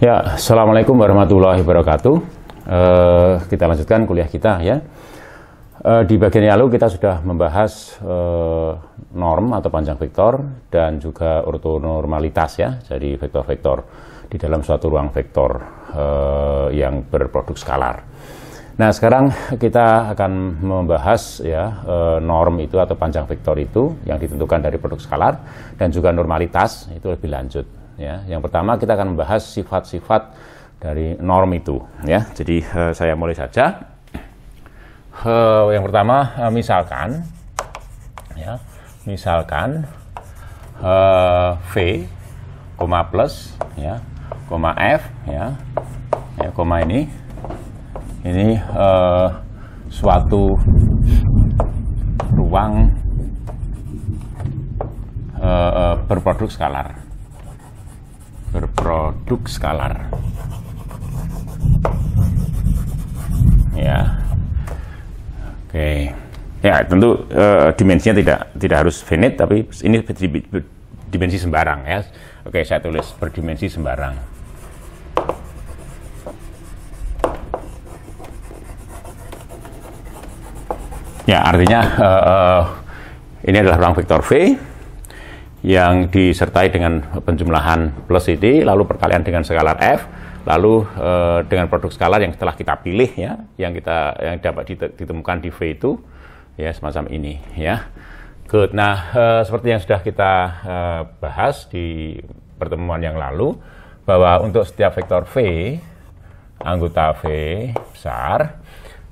Ya, assalamualaikum warahmatullahi wabarakatuh. Uh, kita lanjutkan kuliah kita ya. Uh, di bagian yang lalu kita sudah membahas uh, norm atau panjang vektor dan juga ortonormalitas ya, jadi vektor-vektor di dalam suatu ruang vektor uh, yang berproduk skalar. Nah, sekarang kita akan membahas ya norm itu atau panjang vektor itu yang ditentukan dari produk skalar dan juga normalitas itu lebih lanjut ya. Yang pertama kita akan membahas sifat-sifat dari norm itu ya. Jadi uh, saya mulai saja. Uh, yang pertama uh, misalkan ya, misalkan uh, V koma plus ya, koma F ya. Ya, koma ini ini uh, suatu ruang uh, berproduk skalar berproduk skalar ya oke ya tentu uh, dimensinya tidak tidak harus finite tapi ini dimensi sembarang ya oke saya tulis berdimensi sembarang ya artinya uh, uh, ini adalah ruang vektor V yang disertai dengan penjumlahan plus ini, lalu perkalian dengan skalar f, lalu e, dengan produk skalar yang telah kita pilih ya, yang kita yang dapat ditemukan di V itu ya semacam ini ya. Good. Nah, e, seperti yang sudah kita e, bahas di pertemuan yang lalu bahwa untuk setiap vektor V anggota V besar,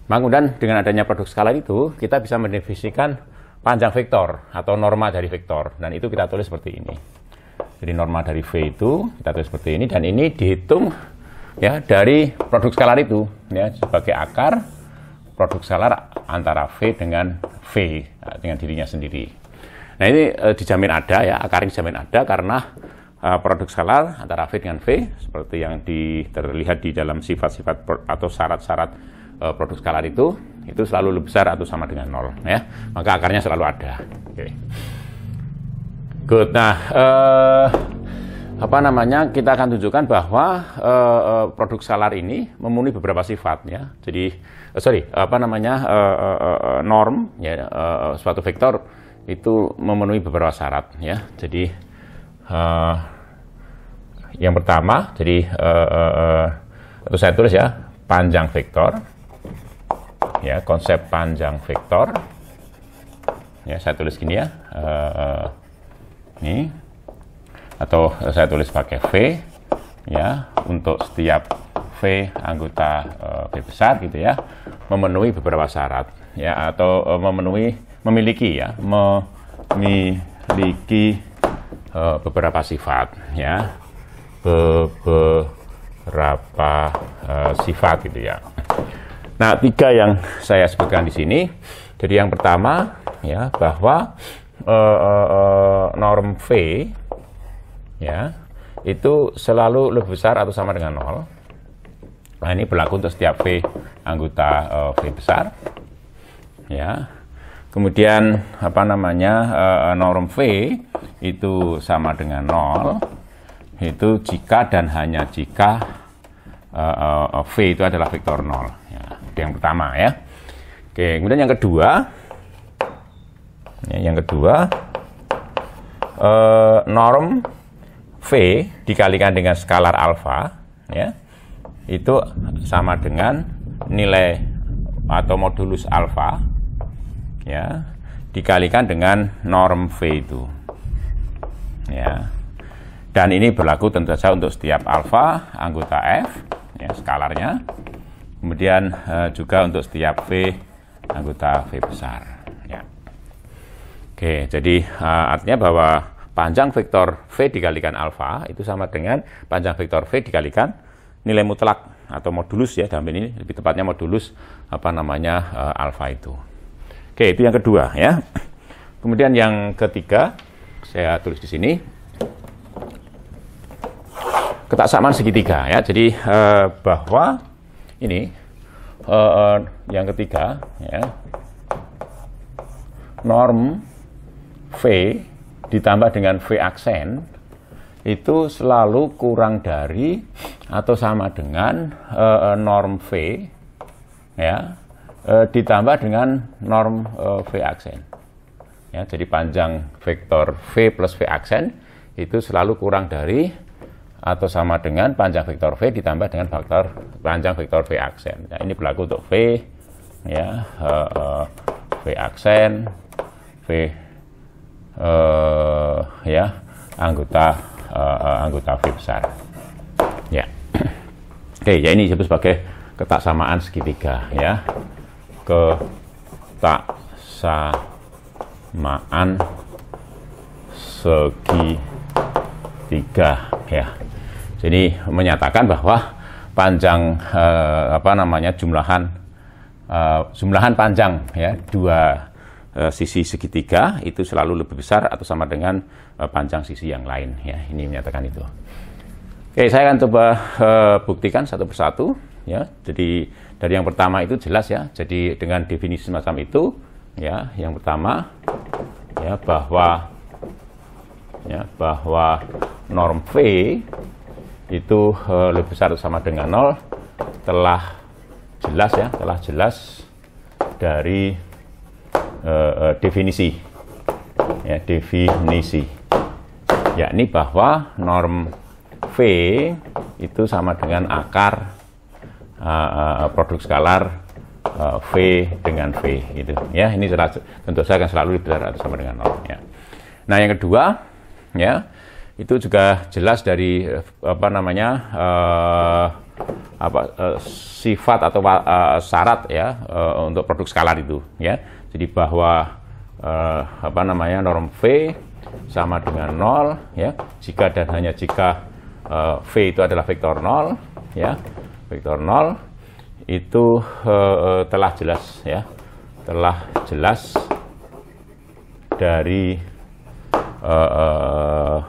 kemudian dengan adanya produk skalar itu kita bisa mendefinisikan panjang vektor atau norma dari vektor dan itu kita tulis seperti ini. Jadi norma dari V itu kita tulis seperti ini dan ini dihitung ya dari produk skalar itu ya sebagai akar produk skalar antara V dengan V dengan dirinya sendiri. Nah ini e, dijamin ada ya akarnya dijamin ada karena e, produk skalar antara V dengan V seperti yang di, terlihat di dalam sifat-sifat atau syarat-syarat e, produk skalar itu itu selalu lebih besar atau sama dengan nol ya maka akarnya selalu ada okay. good nah uh, apa namanya kita akan tunjukkan bahwa uh, produk skalar ini memenuhi beberapa sifat ya jadi uh, sorry apa namanya uh, uh, norm ya uh, suatu vektor itu memenuhi beberapa syarat ya jadi uh, yang pertama jadi uh, uh, atau saya tulis ya panjang vektor ya konsep panjang vektor ya saya tulis gini ya uh, ini atau saya tulis pakai v ya untuk setiap v anggota uh, v besar gitu ya memenuhi beberapa syarat ya atau uh, memenuhi memiliki ya memiliki uh, beberapa sifat ya beberapa uh, sifat gitu ya Nah, tiga yang saya sebutkan di sini. Jadi yang pertama ya bahwa uh, uh, uh, norm V ya itu selalu lebih besar atau sama dengan nol. Nah, ini berlaku untuk setiap V anggota uh, V besar. Ya. Kemudian apa namanya uh, norm V itu sama dengan nol itu jika dan hanya jika uh, uh, V itu adalah vektor 0. Ya, itu yang pertama ya. Oke, kemudian yang kedua, ya, yang kedua uh, norm V dikalikan dengan skalar alfa, ya, itu sama dengan nilai atau modulus alfa, ya, dikalikan dengan norm V itu, ya. Dan ini berlaku tentu saja untuk setiap alfa anggota F ya, skalarnya. Kemudian e, juga untuk setiap V anggota V besar. Ya. Oke, jadi e, artinya bahwa panjang vektor V dikalikan alfa itu sama dengan panjang vektor V dikalikan nilai mutlak atau modulus ya dalam ini lebih tepatnya modulus apa namanya e, alfa itu. Oke, itu yang kedua ya. Kemudian yang ketiga saya tulis di sini ketaksamaan segitiga ya. Jadi uh, bahwa ini uh, yang ketiga ya norm V ditambah dengan V aksen itu selalu kurang dari atau sama dengan uh, norm V ya uh, ditambah dengan norm uh, V aksen ya jadi panjang vektor V plus V aksen itu selalu kurang dari atau sama dengan panjang vektor V ditambah dengan faktor panjang vektor V aksen. Nah, ini berlaku untuk V, ya, uh, uh, V aksen, V, uh, ya, anggota uh, anggota V besar. Ya, oke, ya ini disebut sebagai ketaksamaan segitiga, ya, ketaksamaan segitiga, ya jadi menyatakan bahwa panjang eh, apa namanya jumlahan eh, jumlahan panjang ya dua eh, sisi segitiga itu selalu lebih besar atau sama dengan eh, panjang sisi yang lain ya ini menyatakan itu. Oke saya akan coba eh, buktikan satu persatu ya jadi dari yang pertama itu jelas ya jadi dengan definisi macam itu ya yang pertama ya bahwa ya bahwa norm V itu eh, lebih besar sama dengan nol telah jelas ya telah jelas dari uh, uh, definisi ya definisi yakni bahwa norm V itu sama dengan akar uh, produk skalar uh, V dengan V gitu ya ini jelas tentu saya akan selalu besar sama dengan nol ya nah yang kedua ya itu juga jelas dari eh, apa namanya uh, apa uh, sifat atau uh, syarat ya uh, untuk produk skalar itu ya jadi bahwa uh, apa namanya norm v sama dengan nol ya jika dan hanya jika uh, v itu adalah vektor nol ya vektor nol itu uh, telah jelas ya telah jelas dari uh,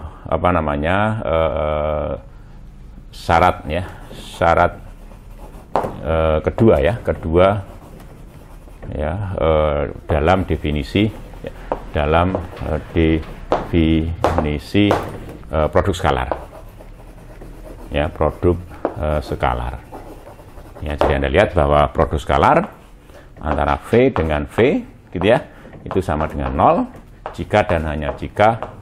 uh, apa namanya uh, syarat ya syarat uh, kedua ya kedua ya uh, dalam definisi dalam uh, definisi uh, produk skalar ya produk uh, skalar ya jadi anda lihat bahwa produk skalar antara v dengan v gitu ya itu sama dengan nol jika dan hanya jika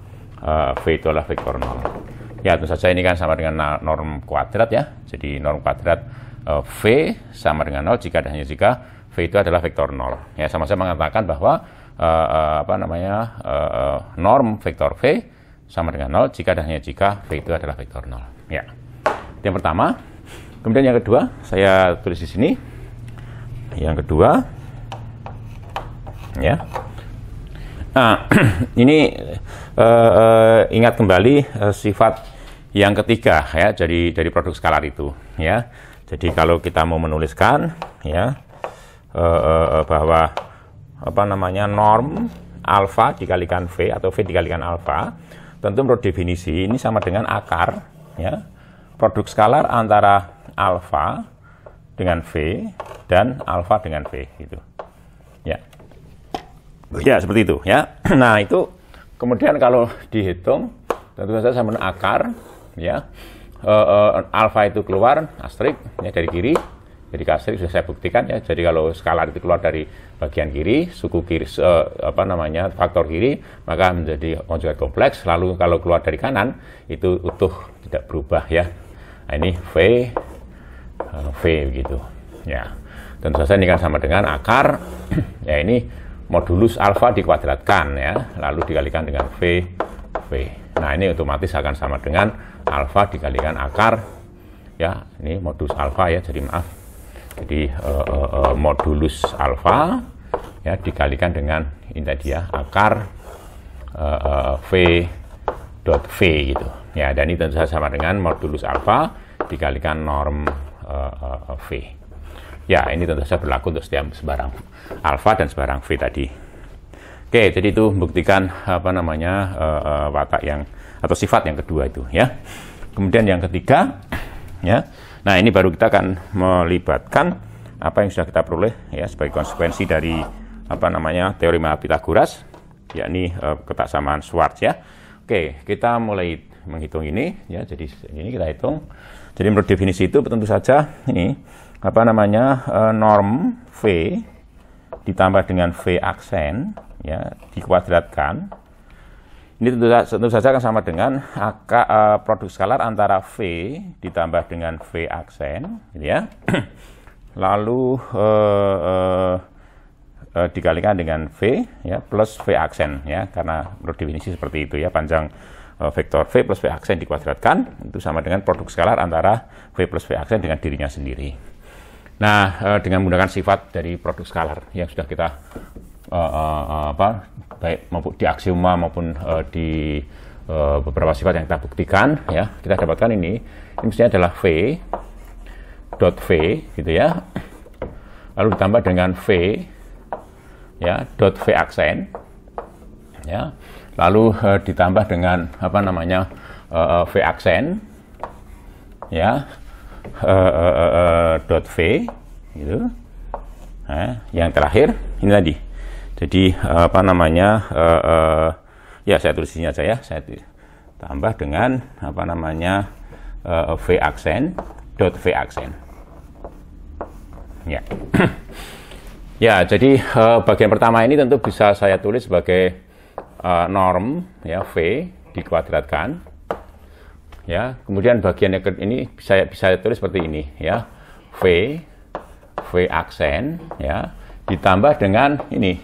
Eh, v itu adalah vektor 0. Ya, tentu saja ini kan sama dengan norm kuadrat ya. Jadi norm kuadrat eh, V sama dengan 0 jika hanya jika V itu adalah vektor 0. Ya, sama saya mengatakan bahwa uh, uh, apa namanya uh, uh, norm vektor V sama dengan 0 jika dan hanya jika V itu adalah vektor 0. Ya. yang pertama. Kemudian yang kedua, saya tulis di sini. Yang kedua, ya. Nah, ini uh, uh, ingat kembali uh, sifat yang ketiga ya jadi dari produk skalar itu ya. Jadi kalau kita mau menuliskan ya uh, uh, bahwa apa namanya norm alfa dikalikan v atau v dikalikan alfa tentu menurut definisi ini sama dengan akar ya produk skalar antara alfa dengan v dan alfa dengan v gitu ya ya seperti itu ya nah itu Kemudian kalau dihitung, tentu saja sama dengan akar, ya e, eh, e, eh, alfa itu keluar asterik, ya dari kiri, jadi asterik sudah saya buktikan ya. Jadi kalau skala itu keluar dari bagian kiri, suku kiri e, apa namanya faktor kiri, maka menjadi konjugat kompleks. Lalu kalau keluar dari kanan itu utuh tidak berubah ya. Nah, ini v v gitu, ya. Tentu saja ini kan sama dengan akar ya ini modulus alfa dikuadratkan ya, lalu dikalikan dengan V, V. Nah, ini otomatis akan sama dengan alfa dikalikan akar ya, ini modulus alfa ya, jadi maaf. Jadi uh, uh, uh, modulus alfa ya dikalikan dengan ini dia ya, akar V dot V gitu. Ya, dan ini tentu saja sama dengan modulus alfa dikalikan norm V. Ya, ini tentu saja berlaku untuk setiap sebarang alfa dan sebarang V tadi. Oke, jadi itu membuktikan apa namanya uh, uh, watak yang atau sifat yang kedua itu ya. Kemudian yang ketiga ya. Nah, ini baru kita akan melibatkan apa yang sudah kita peroleh ya sebagai konsekuensi dari apa namanya teorema Pitagoras yakni uh, ketaksamaan Schwarz ya. Oke, kita mulai menghitung ini ya. Jadi ini kita hitung. Jadi menurut definisi itu tentu saja ini apa namanya e, norm v ditambah dengan v aksen ya dikuadratkan ini tentu, tentu saja akan sama dengan AK, uh, produk skalar antara v ditambah dengan v aksen gitu ya lalu uh, uh, dikalikan dengan v ya plus v aksen ya karena menurut definisi seperti itu ya panjang vektor V plus V aksen dikuadratkan itu sama dengan produk skalar antara V plus V aksen dengan dirinya sendiri. Nah, eh, dengan menggunakan sifat dari produk skalar yang sudah kita uh, uh, apa baik maupun di aksioma maupun uh, di uh, beberapa sifat yang kita buktikan ya, kita dapatkan ini. Ini mestinya adalah v dot v gitu ya. Lalu ditambah dengan v ya dot v aksen ya. Lalu uh, ditambah dengan apa namanya uh, v aksen ya uh, uh, uh, dot v gitu nah, yang terakhir ini tadi jadi uh, apa namanya uh, uh, ya saya tulis aja ya saya tambah dengan apa namanya uh, v aksen dot v aksen ya ya jadi uh, bagian pertama ini tentu bisa saya tulis sebagai uh, norm ya v dikuadratkan ya. Kemudian bagian yang ini saya bisa tulis seperti ini ya. V V aksen ya ditambah dengan ini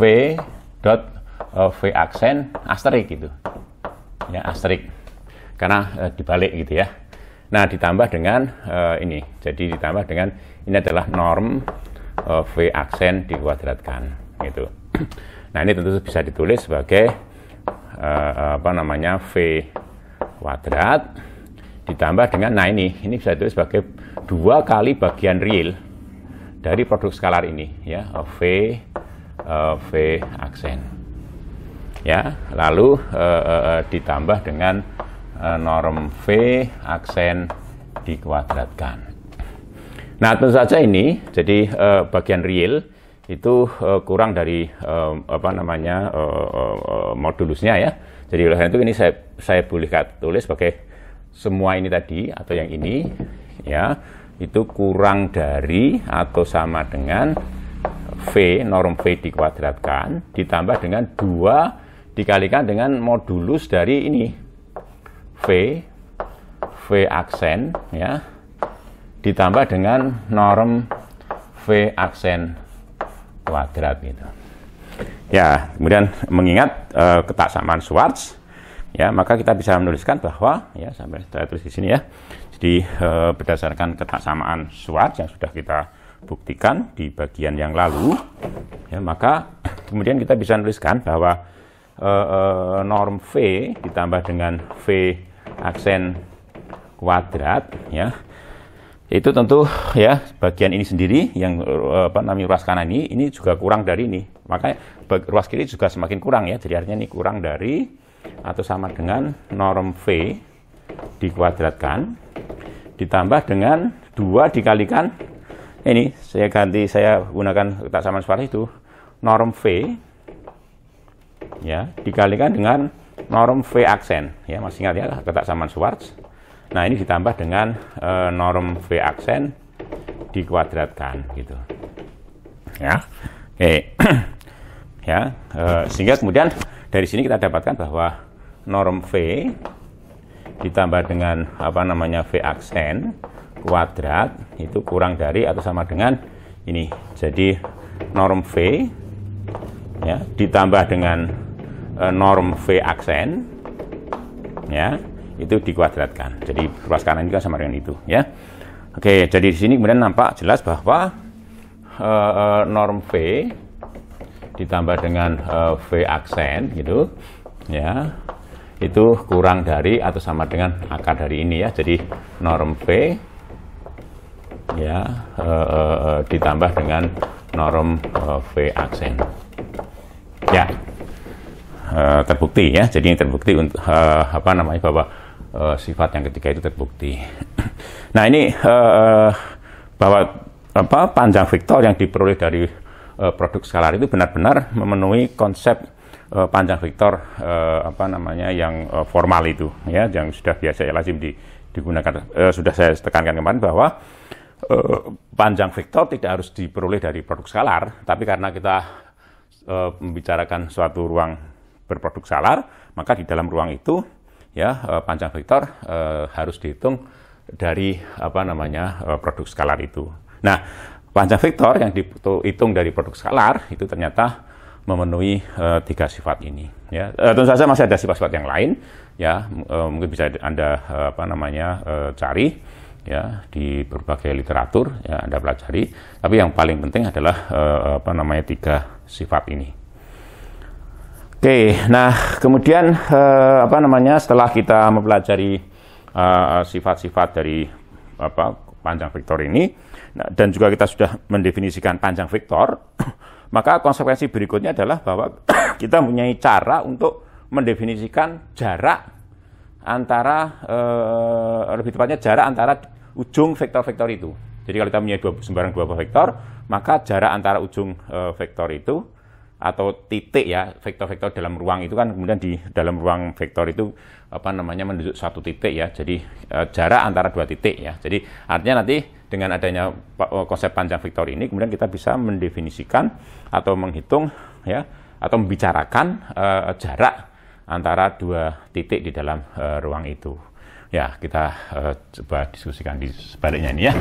V dot eh, V aksen asterik gitu. Ya, asterik. Karena uh, dibalik gitu ya. Nah, ditambah dengan uh, ini. Jadi ditambah dengan ini adalah norm uh, V aksen dikuadratkan gitu. Nah, ini tentu bisa ditulis sebagai uh, apa namanya V kuadrat ditambah dengan nah ini ini bisa ditulis sebagai dua kali bagian real dari produk skalar ini ya v eh, v aksen ya lalu uh, ditambah dengan uh, norm v aksen dikuadratkan nah tentu saja ini jadi uh, bagian real itu kurang dari apa namanya modulusnya ya jadi oleh karena itu ini saya saya boleh tulis sebagai semua ini tadi atau yang ini ya itu kurang dari atau sama dengan V norm V dikuadratkan ditambah dengan dua dikalikan dengan modulus dari ini V V aksen ya ditambah dengan norm V aksen kuadrat gitu. Ya, kemudian mengingat uh, eh, ketaksamaan Schwarz, ya maka kita bisa menuliskan bahwa ya sampai saya tulis di sini ya. Jadi uh, berdasarkan ketaksamaan Schwarz yang sudah kita buktikan di bagian yang lalu, ya maka kemudian kita bisa menuliskan bahwa uh, norm v ditambah dengan v aksen kuadrat, ya itu tentu ya bagian ini sendiri yang apa namanya ruas kanan ini ini juga kurang dari ini Makanya ruas kiri juga semakin kurang ya. Jadi artinya ini kurang dari atau sama dengan norm V dikuadratkan ditambah dengan dua dikalikan ini saya ganti saya gunakan tak sama seperti itu norm V ya dikalikan dengan norm V aksen ya masih ingat ya ketak saman Schwarz nah ini ditambah dengan e, norm V aksen dikuadratkan gitu ya Okay. ya eh, sehingga kemudian dari sini kita dapatkan bahwa norm V ditambah dengan apa namanya V aksen kuadrat itu kurang dari atau sama dengan ini jadi norm V ya ditambah dengan eh, norm V aksen ya itu dikuadratkan jadi ruas kanan juga sama dengan itu ya oke jadi di sini kemudian nampak jelas bahwa uh, norm V ditambah dengan uh, V aksen gitu ya itu kurang dari atau sama dengan akar dari ini ya jadi norm V ya uh, uh, ditambah dengan norm uh, V aksen ya uh, terbukti ya jadi ini terbukti untuk uh, apa namanya bahwa uh, sifat yang ketiga itu terbukti nah ini uh, bahwa apa panjang vektor yang diperoleh dari uh, produk skalar itu benar-benar memenuhi konsep uh, panjang vektor uh, eh, apa namanya yang uh, formal itu ya yang sudah biasa ya lazim di, digunakan uh, sudah saya tekankan kemarin bahwa uh, panjang vektor tidak harus diperoleh dari produk skalar tapi karena kita uh, membicarakan suatu ruang berproduk skalar maka di dalam ruang itu ya uh, panjang vektor uh, harus dihitung dari apa namanya uh, produk skalar itu Nah, panjang vektor yang dihitung dari produk skalar itu ternyata memenuhi uh, tiga sifat ini. Ya, uh, tentu saja masih ada sifat-sifat yang lain. Ya, uh, mungkin bisa anda uh, apa namanya uh, cari ya di berbagai literatur ya anda pelajari. Tapi yang paling penting adalah uh, apa namanya tiga sifat ini. Oke, nah kemudian uh, apa namanya setelah kita mempelajari sifat-sifat uh, dari apa panjang vektor ini Nah, dan juga kita sudah mendefinisikan panjang vektor, maka konsekuensi berikutnya adalah bahwa kita mempunyai cara untuk mendefinisikan jarak antara eh, lebih tepatnya jarak antara ujung vektor-vektor itu. Jadi kalau kita punya dua, sembarang dua vektor, maka jarak antara ujung eh, vektor itu atau titik ya vektor-vektor dalam ruang itu kan kemudian di dalam ruang vektor itu apa namanya menunjuk satu titik ya jadi e, jarak antara dua titik ya jadi artinya nanti dengan adanya eh, konsep panjang vektor ini kemudian kita bisa mendefinisikan atau menghitung ya atau membicarakan uh, jarak antara dua titik di dalam uh, ruang itu. Ya, kita uh, coba diskusikan di sebaliknya ini ya.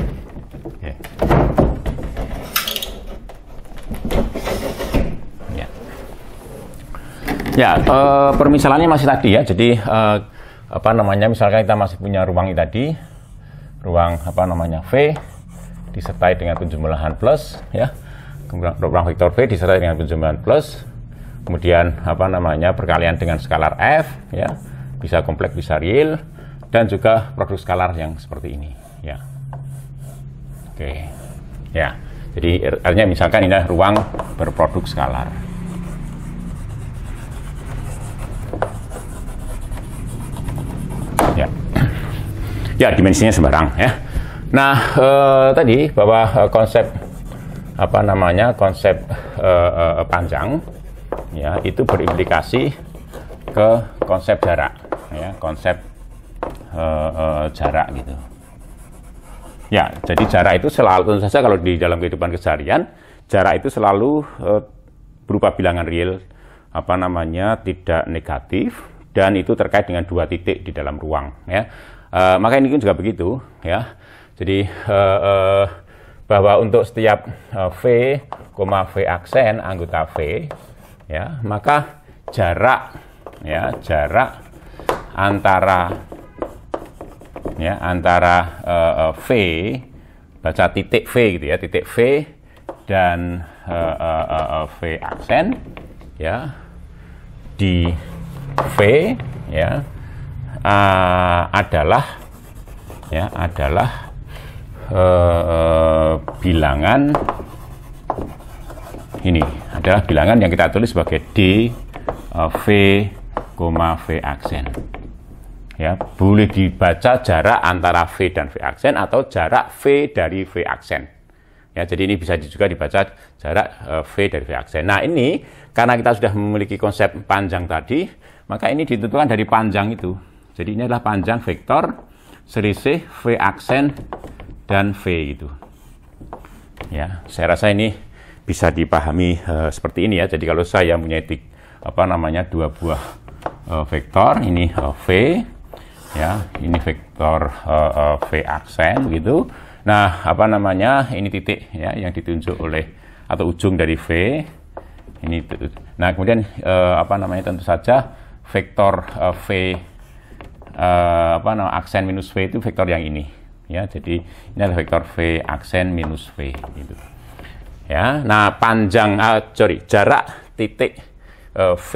Okay. Ya, ya permisalannya masih tadi ya. Jadi uh, apa namanya? Misalkan kita masih punya ruang ini tadi, ruang apa namanya V disertai dengan penjumlahan plus ya kemudian ruang vektor V disertai dengan penjumlahan plus kemudian apa namanya perkalian dengan skalar F ya bisa kompleks bisa real dan juga produk skalar yang seperti ini ya oke ya jadi artinya misalkan ini adalah ruang berproduk skalar ya ya dimensinya sembarang ya nah eh, tadi bahwa eh, konsep apa namanya konsep eh, eh, panjang ya itu berimplikasi ke konsep jarak ya konsep eh, eh, jarak gitu ya jadi jarak itu selalu tentu saja kalau di dalam kehidupan keseharian jarak itu selalu berupa bilangan real apa namanya tidak negatif dan itu terkait dengan dua titik di dalam ruang ya Uh, eh, maka ini juga begitu ya. Jadi uh, uh, bahwa untuk setiap uh, v, v aksen anggota v ya, maka jarak ya, jarak antara ya, antara uh, uh, v baca titik v gitu ya, titik v dan uh, uh, uh, v aksen ya di v ya uh, adalah ya adalah uh, bilangan ini adalah bilangan yang kita tulis sebagai D uh, V, V aksen. Ya, boleh dibaca jarak antara V dan V aksen atau jarak V dari V aksen. Ya, jadi ini bisa juga dibaca jarak uh, V dari V aksen. Nah, ini karena kita sudah memiliki konsep panjang tadi, maka ini ditentukan dari panjang itu. Jadi ini adalah panjang vektor selisih V aksen dan V itu. Ya, saya rasa ini bisa dipahami uh, seperti ini ya. Jadi kalau saya punya tik, apa namanya dua buah uh, vektor, ini uh, V ya, ini vektor uh, uh, V aksen begitu. Nah, apa namanya? Ini titik ya yang ditunjuk oleh atau ujung dari V. Ini nah, kemudian uh, apa namanya? tentu saja vektor uh, V uh, apa nama aksen minus v itu vektor yang ini ya jadi ini adalah vektor v aksen minus v gitu ya nah panjang uh, sorry jarak titik uh, v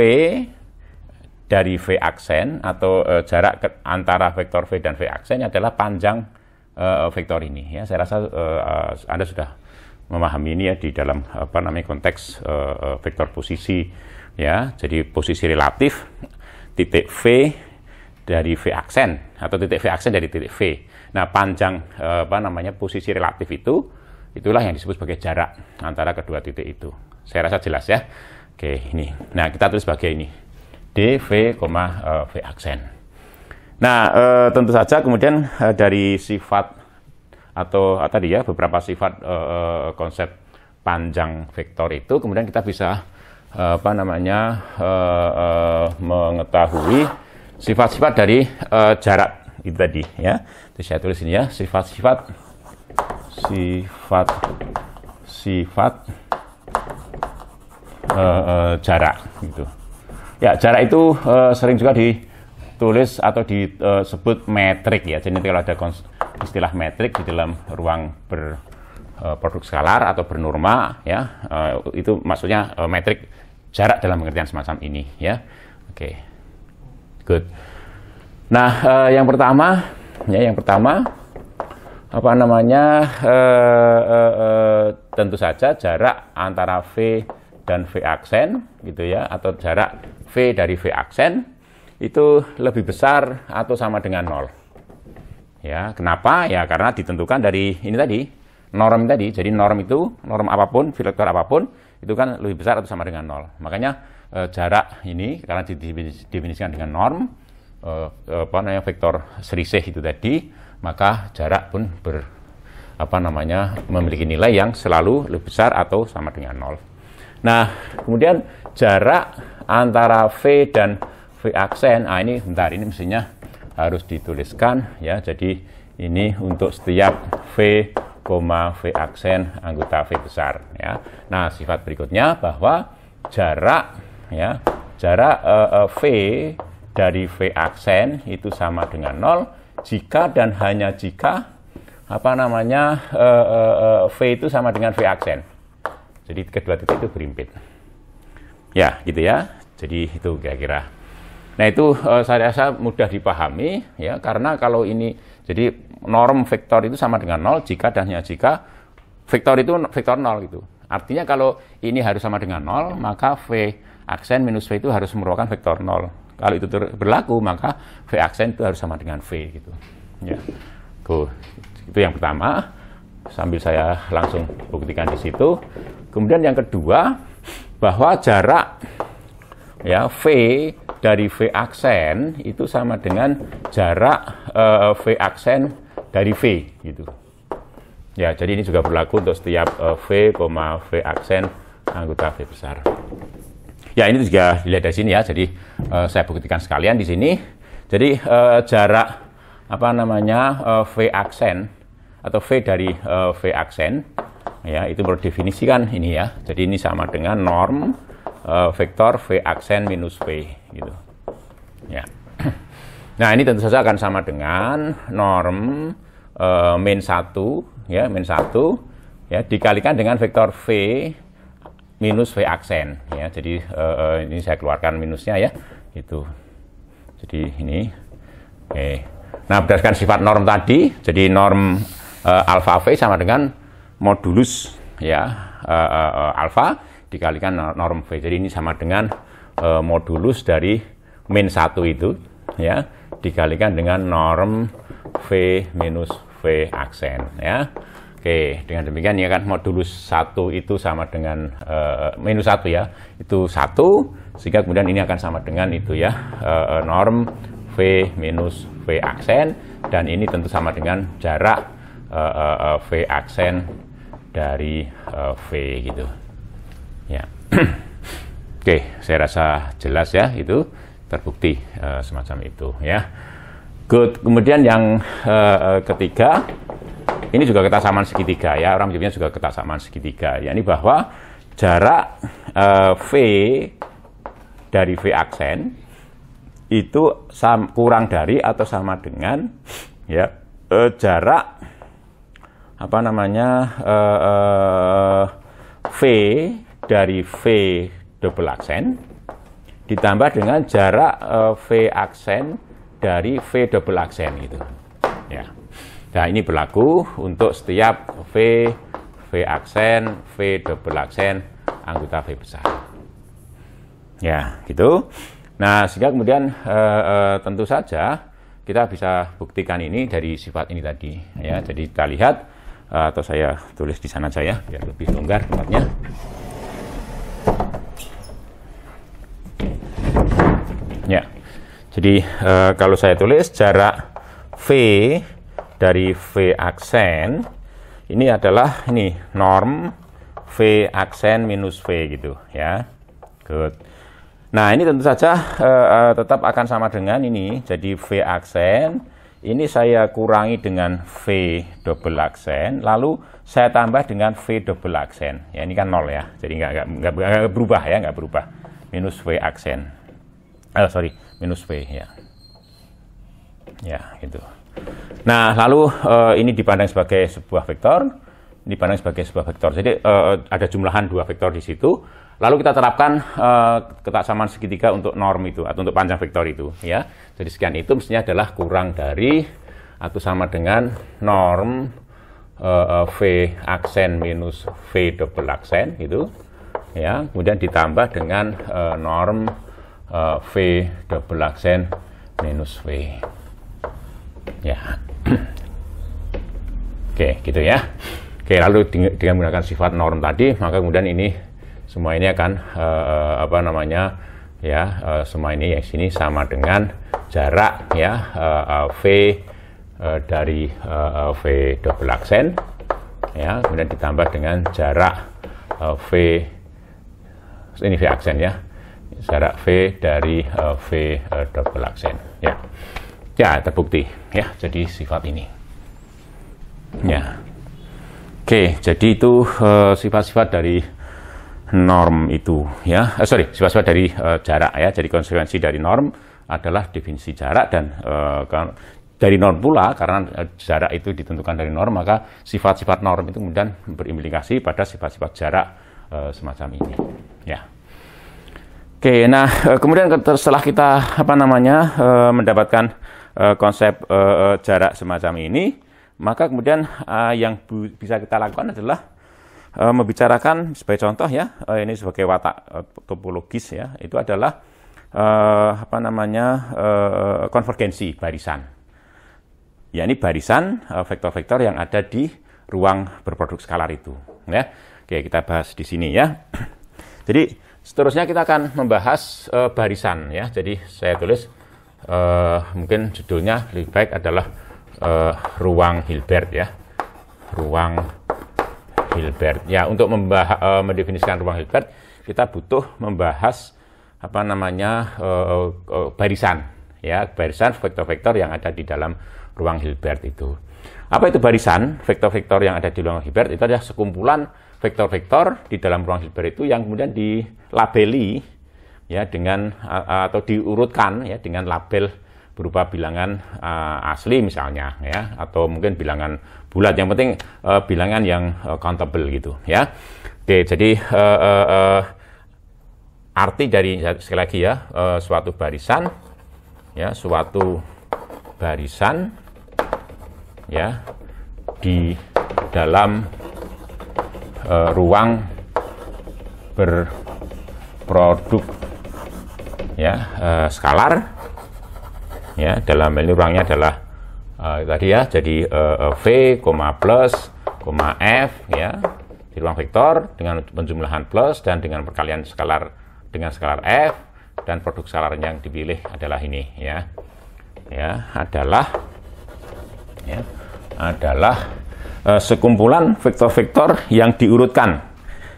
dari v aksen atau uh, jarak ke, antara vektor v dan v aksen adalah panjang uh, vektor ini ya saya rasa uh, uh, anda sudah memahami ini ya di dalam apa namanya konteks uh, vektor posisi ya jadi posisi relatif titik v dari V aksen atau titik V aksen dari titik V. Nah, panjang eh, apa namanya posisi relatif itu itulah yang disebut sebagai jarak antara kedua titik itu. Saya rasa jelas ya. Oke, ini. Nah, kita tulis sebagai ini. d V eh, v aksen. Nah, eh, tentu saja kemudian dari sifat atau tadi ya beberapa sifat konsep panjang vektor itu kemudian kita bisa apa namanya mengetahui sifat-sifat dari uh, jarak itu tadi ya itu saya tulis ini ya sifat-sifat sifat sifat uh, uh, jarak gitu ya jarak itu uh, sering juga ditulis atau disebut metrik ya jadi kalau ada istilah metrik di dalam ruang ber produk skalar atau bernorma ya itu maksudnya metrik jarak dalam pengertian semacam ini ya oke okay good. Nah, eh, yang pertama, ya yang pertama apa namanya eh, eh, eh, tentu saja jarak antara v dan v aksen gitu ya atau jarak v dari v aksen itu lebih besar atau sama dengan nol. Ya, kenapa? Ya karena ditentukan dari ini tadi norm tadi. Jadi norm itu norm apapun, filter apapun itu kan lebih besar atau sama dengan nol. Makanya uh, jarak ini karena didefinisikan dengan norm uh, apa namanya vektor selisih itu tadi maka jarak pun ber apa namanya memiliki nilai yang selalu lebih besar atau sama dengan nol. Nah kemudian jarak antara v dan v aksen ah ini bentar ini mestinya harus dituliskan ya jadi ini untuk setiap v V aksen anggota V besar ya. Nah, sifat berikutnya bahwa jarak ya jarak uh, uh, v dari v aksen itu sama dengan nol jika dan hanya jika apa namanya uh, uh, uh, v itu sama dengan v aksen jadi kedua titik itu berimpit ya gitu ya jadi itu kira-kira nah itu uh, saya rasa mudah dipahami ya karena kalau ini jadi norm vektor itu sama dengan nol jika dan hanya jika vektor itu vektor nol gitu artinya kalau ini harus sama dengan nol maka v aksen minus V itu harus merupakan vektor nol. Kalau itu berlaku, maka V aksen itu harus sama dengan V gitu. Ya. Tuh, itu yang pertama. Sambil saya langsung buktikan di situ. Kemudian yang kedua, bahwa jarak ya V dari V aksen itu sama dengan jarak uh, V aksen dari V gitu. Ya, jadi ini juga berlaku untuk setiap uh, V, V aksen anggota V besar. Ya ini juga dilihat dari sini ya. Jadi uh, saya buktikan sekalian di sini. Jadi uh, jarak apa namanya uh, V aksen atau V dari uh, V aksen ya itu berdefinisikan ini ya. Jadi ini sama dengan norm uh, vektor V aksen minus V gitu. Ya. Nah, ini tentu saja akan sama dengan norm uh, min 1 ya, min 1 ya dikalikan dengan vektor V minus V aksen ya. Jadi uh, ini saya keluarkan minusnya ya. itu Jadi ini oke. Okay. Nah, berdasarkan sifat norm tadi, jadi norm uh, alpha V sama dengan modulus ya uh, uh, uh, alpha dikalikan norm V. Jadi ini sama dengan uh, modulus dari min 1 itu ya dikalikan dengan norm V minus V aksen ya. Oke, dengan demikian ya kan modulus satu itu sama dengan uh, minus satu ya, itu satu sehingga kemudian ini akan sama dengan itu ya, uh, norm V minus V aksen, dan ini tentu sama dengan jarak uh, uh, uh, V aksen dari uh, V gitu. Ya. Oke, saya rasa jelas ya itu terbukti uh, semacam itu ya. Good. Kemudian yang uh, ketiga ini juga ketasamaan segitiga ya, orang menyebutnya juga ketasamaan segitiga. Ya, ini bahwa jarak eh, V dari V aksen itu sam, kurang dari atau sama dengan ya eh, jarak apa namanya eh, V dari V double aksen ditambah dengan jarak V aksen dari V double aksen gitu. Nah, ini berlaku untuk setiap V, V aksen, V double aksen, anggota V besar. Ya, gitu. Nah, sehingga kemudian e, e, tentu saja kita bisa buktikan ini dari sifat ini tadi. Ya, hmm. jadi kita lihat eh, atau saya tulis di sana saya biar lebih longgar tempatnya. Ya, jadi e, kalau saya tulis jarak V dari V aksen ini adalah ini norm V aksen minus V gitu ya. Good. Nah ini tentu saja uh, uh, tetap akan sama dengan ini. Jadi V aksen ini saya kurangi dengan V double aksen. Lalu saya tambah dengan V double aksen. Ya ini kan nol ya. Jadi nggak nggak berubah ya nggak berubah. Minus V aksen. oh, eh, sorry minus V ya. Ya gitu. Nah, lalu uh, ini dipandang sebagai sebuah vektor, dipandang sebagai sebuah vektor. Jadi uh, ada jumlahan dua vektor di situ. Lalu kita terapkan uh, eh, ketaksamaan segitiga untuk norm itu atau untuk panjang vektor itu, ya. Jadi sekian itu mestinya adalah kurang dari atau sama dengan norm uh, v aksen minus v double aksen itu, ya. Kemudian ditambah dengan uh, norm uh, v double aksen minus v ya oke gitu ya oke lalu dengan menggunakan sifat norm tadi maka kemudian ini semua ini akan uh, apa namanya ya uh, semua ini yang sini sama dengan jarak ya uh, uh, v uh, dari uh, v double aksen ya kemudian ditambah dengan jarak uh, v ini v aksen ya jarak v dari uh, v uh, double aksen ya Ya, terbukti ya. Jadi sifat ini. Ya. Oke, jadi itu eh, sifat-sifat uh, dari norm itu ya. uh, sorry, sifat-sifat dari uh, jarak ya. Jadi konsekuensi dari norm adalah definisi jarak dan uh, dari norm pula karena jarak itu ditentukan dari norm maka sifat-sifat norm itu kemudian berimplikasi pada sifat-sifat jarak uh, semacam ini ya. Oke, nah kemudian setelah kita apa namanya mendapatkan uh, konsep uh, jarak semacam ini, maka kemudian uh, yang bisa kita lakukan adalah uh, membicarakan sebagai contoh ya, uh, ini sebagai watak uh, topologis ya, itu adalah uh, apa namanya uh, konvergensi barisan. Ya ini barisan vektor-vektor uh, yang ada di ruang berproduk skalar itu. Ya, oke kita bahas di sini ya. Jadi seterusnya kita akan membahas uh, barisan ya. Jadi saya tulis uh, mungkin judulnya lebih baik adalah uh, ruang Hilbert ya ruang Hilbert ya untuk uh, mendefinisikan ruang Hilbert kita butuh membahas apa namanya uh, uh, barisan ya barisan vektor-vektor yang ada di dalam ruang Hilbert itu apa itu barisan vektor-vektor yang ada di ruang Hilbert itu adalah sekumpulan vektor-vektor di dalam ruang Hilbert itu yang kemudian dilabeli ya dengan atau diurutkan ya dengan label berupa bilangan uh, asli misalnya ya atau mungkin bilangan bulat yang penting uh, bilangan yang uh, countable gitu ya Oke, jadi uh, uh, uh, arti dari sekali lagi ya uh, suatu barisan ya suatu barisan ya di dalam uh, ruang berproduk ya uh, skalar ya dalam ini ruangnya adalah uh, tadi ya jadi uh, v koma plus koma f ya di ruang vektor dengan penjumlahan plus dan dengan perkalian skalar dengan skalar f dan produk skalar yang dipilih adalah ini ya ya adalah ya adalah uh, sekumpulan vektor-vektor yang diurutkan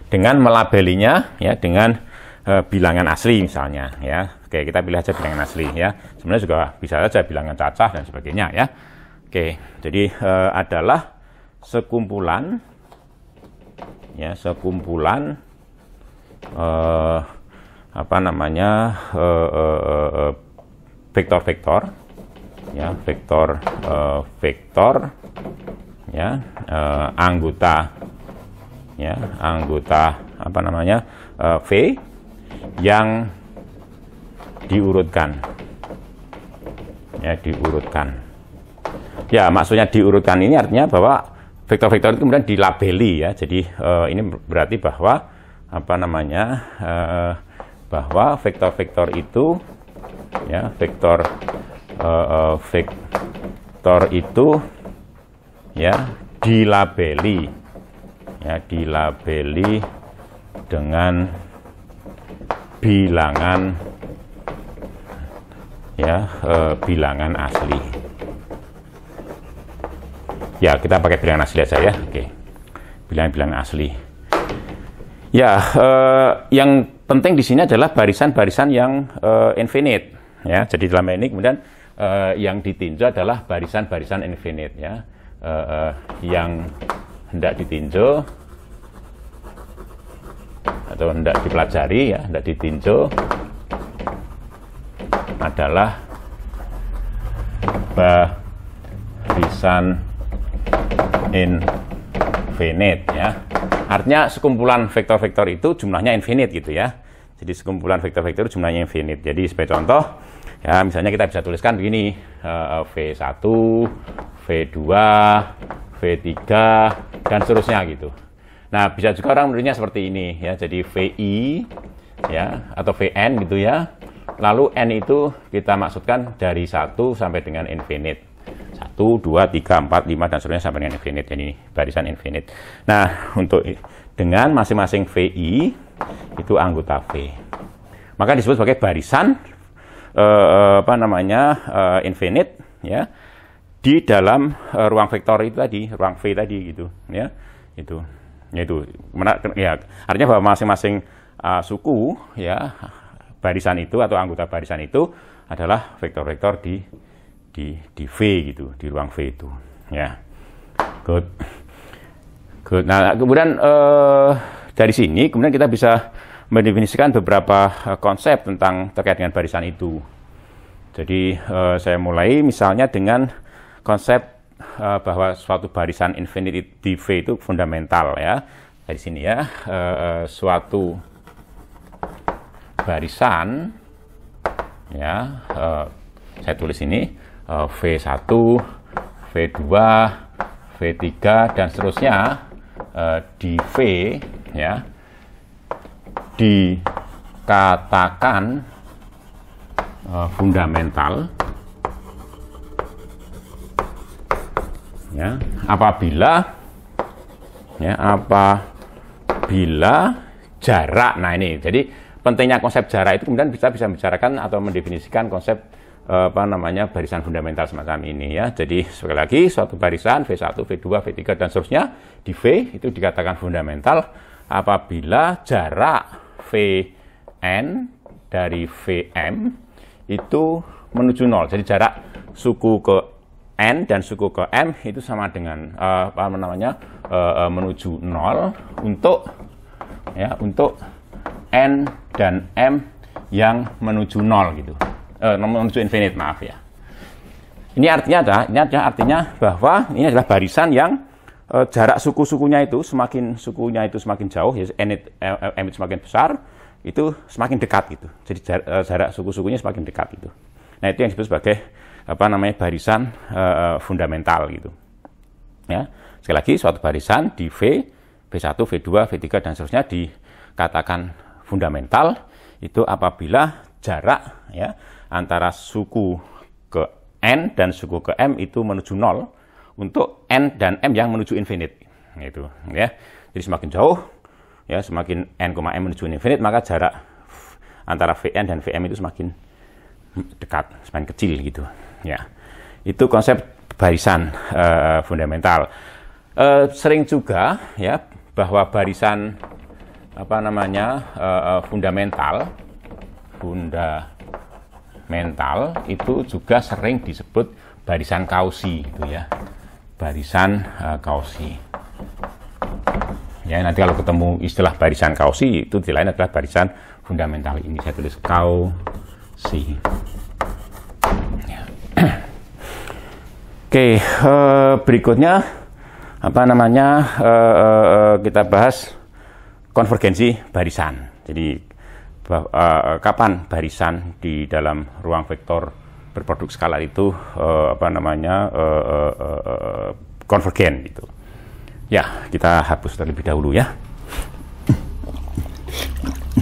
dengan melabelinya ya dengan Eh, bilangan asli misalnya ya oke kita pilih aja bilangan asli ya sebenarnya juga bisa saja bilangan cacah dan sebagainya ya oke jadi e, adalah sekumpulan ya sekumpulan e, apa namanya vektor-vektor ya vektor vektor ya anggota ya anggota apa namanya V yang diurutkan. Ya, diurutkan. Ya, maksudnya diurutkan ini artinya bahwa vektor-vektor itu kemudian dilabeli ya. Jadi eh, ini berarti bahwa apa namanya? eh, bahwa vektor-vektor itu ya vektor eh, eh vektor itu ya dilabeli ya dilabeli dengan bilangan ya e, bilangan asli ya kita pakai bilangan asli aja ya oke bilangan-bilangan asli ya e, yang penting di sini adalah barisan-barisan yang e, infinite ya jadi dalam ini kemudian e, yang ditinjau adalah barisan-barisan infinite ya e, e, yang hendak ditinjau atau hendak dipelajari ya, hendak ditinjau adalah barisan infinite ya. Artinya sekumpulan vektor-vektor itu jumlahnya infinite gitu ya. Jadi sekumpulan vektor-vektor jumlahnya infinite. Jadi sebagai contoh ya misalnya kita bisa tuliskan begini V1, V2, V3 dan seterusnya gitu. Nah, bisa juga orang menulisnya seperti ini ya. Jadi VI ya atau VN gitu ya. Lalu N itu kita maksudkan dari 1 sampai dengan infinite. 1 2 3 4 5 dan seterusnya sampai dengan infinite. Jadi ini barisan infinite. Nah, untuk dengan masing-masing VI itu anggota V. Maka disebut sebagai barisan eh, eh apa namanya? Eh, infinite ya di dalam uh, ruang vektor itu tadi, ruang V tadi gitu ya. Itu yaitu mana ya artinya bahwa masing-masing uh, suku ya barisan itu atau anggota barisan itu adalah vektor-vektor di di di V gitu di ruang V itu ya good good nah kemudian uh, dari sini kemudian kita bisa mendefinisikan beberapa uh, konsep tentang terkait dengan barisan itu jadi uh, saya mulai misalnya dengan konsep uh, bahwa suatu barisan infinity V itu fundamental ya nah, dari sini ya uh, suatu barisan ya uh, saya tulis ini uh, V1 V2 V3 dan seterusnya uh, di V ya dikatakan uh, fundamental ya apabila ya apabila jarak nah ini jadi pentingnya konsep jarak itu kemudian bisa bisa bicarakan atau mendefinisikan konsep eh, apa namanya barisan fundamental semacam ini ya. Jadi sekali lagi suatu barisan V1, V2, V3 dan seterusnya di V itu dikatakan fundamental apabila jarak VN dari VM itu menuju nol. Jadi jarak suku ke n dan suku ke m itu sama dengan uh, apa namanya uh, menuju nol untuk ya untuk n dan m yang menuju nol gitu uh, menuju infinite maaf ya ini artinya ada ini adalah artinya bahwa ini adalah barisan yang uh, jarak suku-sukunya itu semakin sukunya itu semakin jauh ya n m semakin besar itu semakin dekat gitu jadi jarak, jarak suku-sukunya semakin dekat gitu nah itu yang disebut sebagai apa namanya barisan uh, fundamental gitu. Ya. Sekali lagi suatu barisan di V, V1, V2, V3 dan seterusnya dikatakan fundamental itu apabila jarak ya antara suku ke N dan suku ke M itu menuju nol untuk N dan M yang menuju infinite gitu ya. Jadi semakin jauh ya semakin N, M menuju infinite maka jarak antara VN dan VM itu semakin dekat, semakin kecil gitu ya itu konsep barisan uh, fundamental uh, sering juga ya bahwa barisan apa namanya uh, fundamental mental itu juga sering disebut barisan kausi gitu ya barisan uh, kausi ya nanti kalau ketemu istilah barisan kausi itu di lain adalah barisan fundamental ini saya tulis kausi Oke, uh, berikutnya apa namanya uh, uh, kita bahas konvergensi barisan. Jadi bah, uh, kapan barisan di dalam ruang vektor berproduk skala itu uh, apa namanya uh, uh, uh, konvergen gitu. Ya, kita hapus terlebih dahulu ya.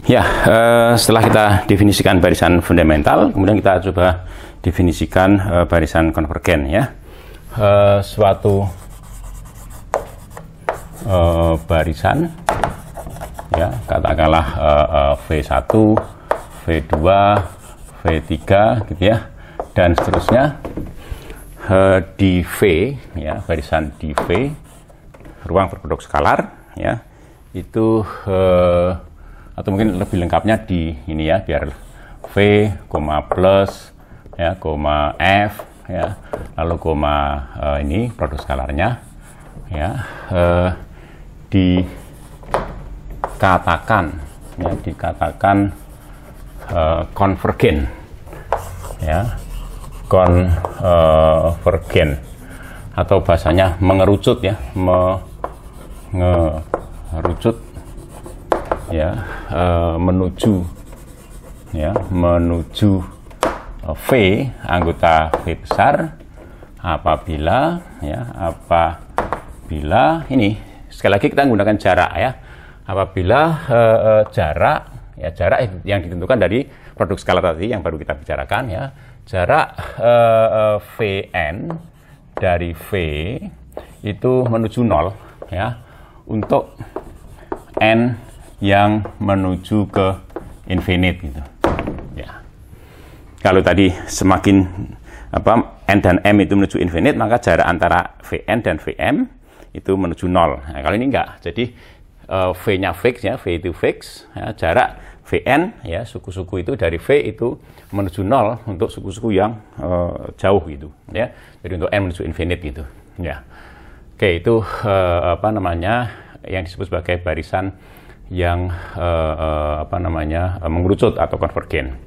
Ya, uh, setelah kita definisikan barisan fundamental, kemudian kita coba definisikan uh, barisan konvergen ya uh, suatu uh, barisan ya katakanlah uh, uh, V1 V2 V3 gitu ya dan seterusnya uh, di V ya barisan di V ruang berbentuk skalar ya itu uh, atau mungkin lebih lengkapnya di ini ya biar V, plus ya, koma F ya lalu koma uh, ini produk skalarnya ya uh, dikatakan ya dikatakan uh, eh, konvergen ya uh, atau bahasanya mengerucut ya mengerucut ya uh, menuju ya menuju Eh, v anggota V besar apabila ya apabila ini sekali lagi kita menggunakan jarak ya apabila eh, eh, jarak ya jarak yang ditentukan dari produk skala tadi yang baru kita bicarakan ya jarak eh, eh VN dari V itu menuju nol ya untuk N yang menuju ke infinite gitu kalau tadi semakin apa n dan m itu menuju infinite maka jarak antara vn dan vm itu menuju nol. Nah, kalau ini enggak, jadi uh, v-nya fix ya, v itu fix, ya, jarak vn ya suku-suku itu dari v itu menuju nol untuk suku-suku yang uh, jauh gitu ya. Jadi untuk n menuju infinite gitu ya. Oke itu uh, apa namanya yang disebut sebagai barisan yang uh, uh, apa namanya uh, mengerucut atau konvergen.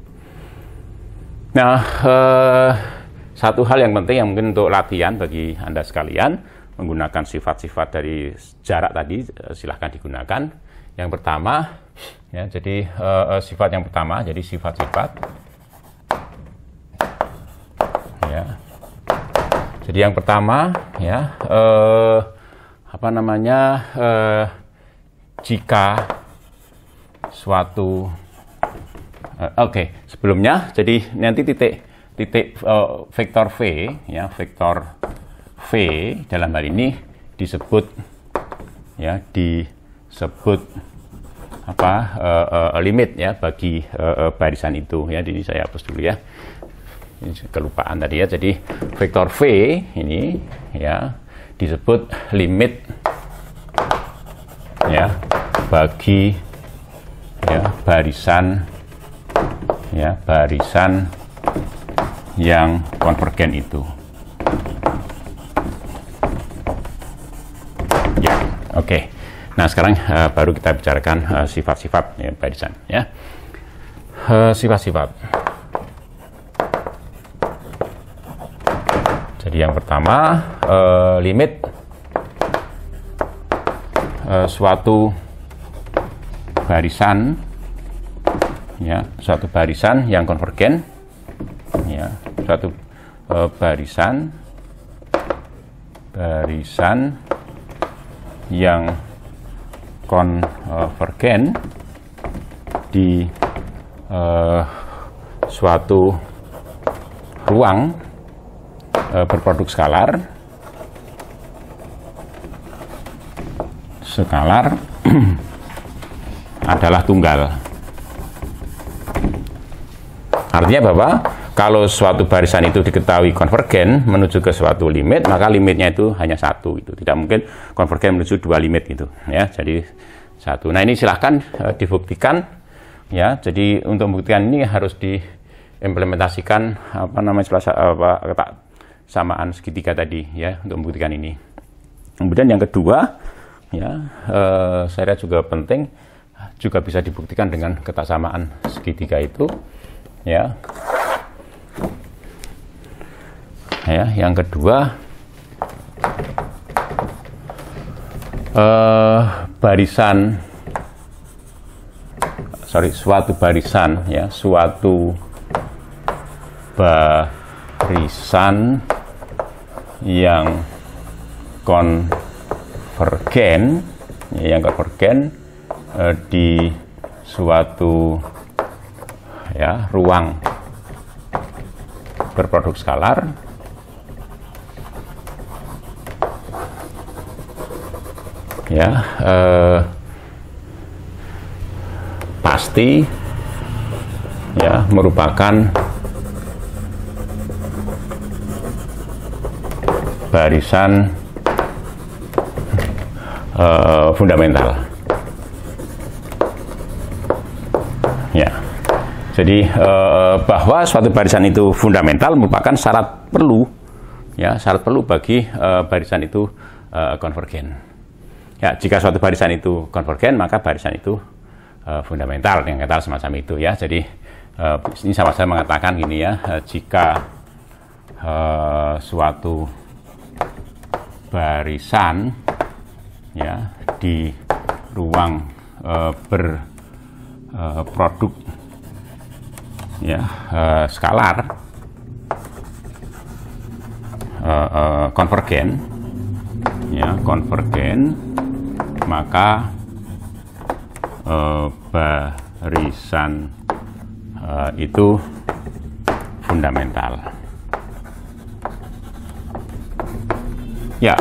Nah, eh, satu hal yang penting yang mungkin untuk latihan bagi Anda sekalian, menggunakan sifat-sifat dari jarak tadi, eh, silahkan digunakan. Yang pertama, ya, jadi eh, eh, sifat yang pertama, jadi sifat-sifat. Ya. Jadi yang pertama, ya, eh, apa namanya, eh, jika suatu Eh, oke okay. sebelumnya jadi nanti titik titik uh, vektor v ya vektor v dalam hal ini disebut ya disebut apa uh, uh, limit ya bagi uh, uh, barisan itu ya ini saya hapus dulu ya ini kelupaan tadi ya jadi vektor v ini ya disebut limit ya bagi ya barisan ya barisan yang konvergen itu ya oke okay. nah sekarang uh, baru kita bicarakan eh, sifat-sifat uh, ya, barisan ya eh, sifat-sifat jadi yang pertama uh, limit uh, suatu barisan ya suatu barisan yang konvergen ya suatu uh, e, barisan barisan yang konvergen di uh, suatu ruang uh, berproduk skalar skalar adalah tunggal Artinya bahwa kalau suatu barisan itu diketahui konvergen menuju ke suatu limit, maka limitnya itu hanya satu itu. Tidak mungkin konvergen menuju dua limit gitu ya. Jadi satu. Nah ini silahkan e, dibuktikan ya. Jadi untuk membuktikan ini harus diimplementasikan apa namanya selasa, apa samaan segitiga tadi ya untuk membuktikan ini. Kemudian yang kedua ya e, saya juga penting juga bisa dibuktikan dengan ketasamaan segitiga itu ya ya yang kedua eh, barisan sorry suatu barisan ya suatu barisan yang konvergen ya, yang konvergen eh, di suatu ya ruang berproduk skalar ya eh, pasti ya merupakan barisan eh, fundamental ya jadi eh, bahwa suatu barisan itu fundamental merupakan syarat perlu ya syarat perlu bagi eh, barisan itu eh, konvergen. Ya, jika suatu barisan itu konvergen maka barisan itu eh, fundamental yang kata semacam itu ya. Jadi eh, ini sama saya mengatakan gini ya, eh, jika eh, suatu barisan ya di ruang eh, berproduk eh, ya uh, skalar uh, eh, uh, eh, konvergen ya konvergen maka uh, barisan uh, itu fundamental ya